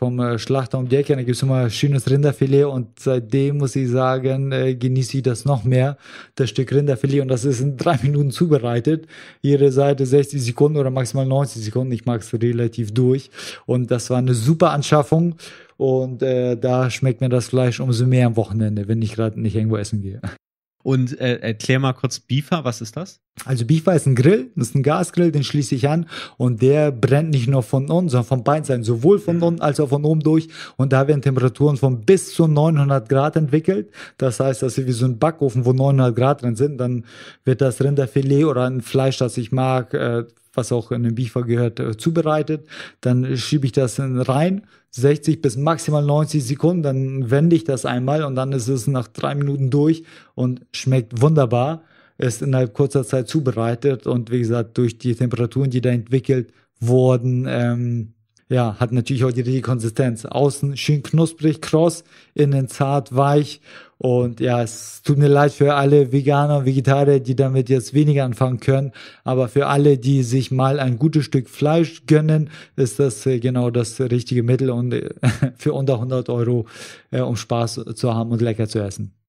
vom äh, Schlachter um die Ecke. Da gibt es immer schönes Rinderfilet und seitdem muss ich sagen, äh, genieße ich das noch mehr, das Stück Rinderfilet. Und das ist in drei Minuten zubereitet. Jede Seite 60 Sekunden oder maximal 90 Sekunden. Ich mag es relativ durch. Und das war eine super Anschaffung. Und äh, da schmeckt mir das Fleisch umso mehr am Wochenende, wenn ich gerade nicht irgendwo essen gehe. Und äh, erklär mal kurz Bifa, was ist das? Also Bifa ist ein Grill, das ist ein Gasgrill, den schließe ich an und der brennt nicht nur von unten, sondern von beiden Seiten, sowohl von mhm. unten als auch von oben durch. Und da werden Temperaturen von bis zu 900 Grad entwickelt. Das heißt, dass sie wie so ein Backofen, wo 900 Grad drin sind, dann wird das Rinderfilet oder ein Fleisch, das ich mag, äh, was auch in den Biefer gehört, äh, zubereitet. Dann schiebe ich das rein, 60 bis maximal 90 Sekunden, dann wende ich das einmal und dann ist es nach drei Minuten durch und schmeckt wunderbar. Ist innerhalb kurzer Zeit zubereitet und wie gesagt, durch die Temperaturen, die da entwickelt wurden, ähm, ja, hat natürlich auch die richtige Konsistenz. Außen schön knusprig, kross, innen zart, weich. Und ja, es tut mir leid für alle Veganer und Vegetarier, die damit jetzt weniger anfangen können. Aber für alle, die sich mal ein gutes Stück Fleisch gönnen, ist das äh, genau das richtige Mittel und äh, für unter 100 Euro, äh, um Spaß zu haben und lecker zu essen.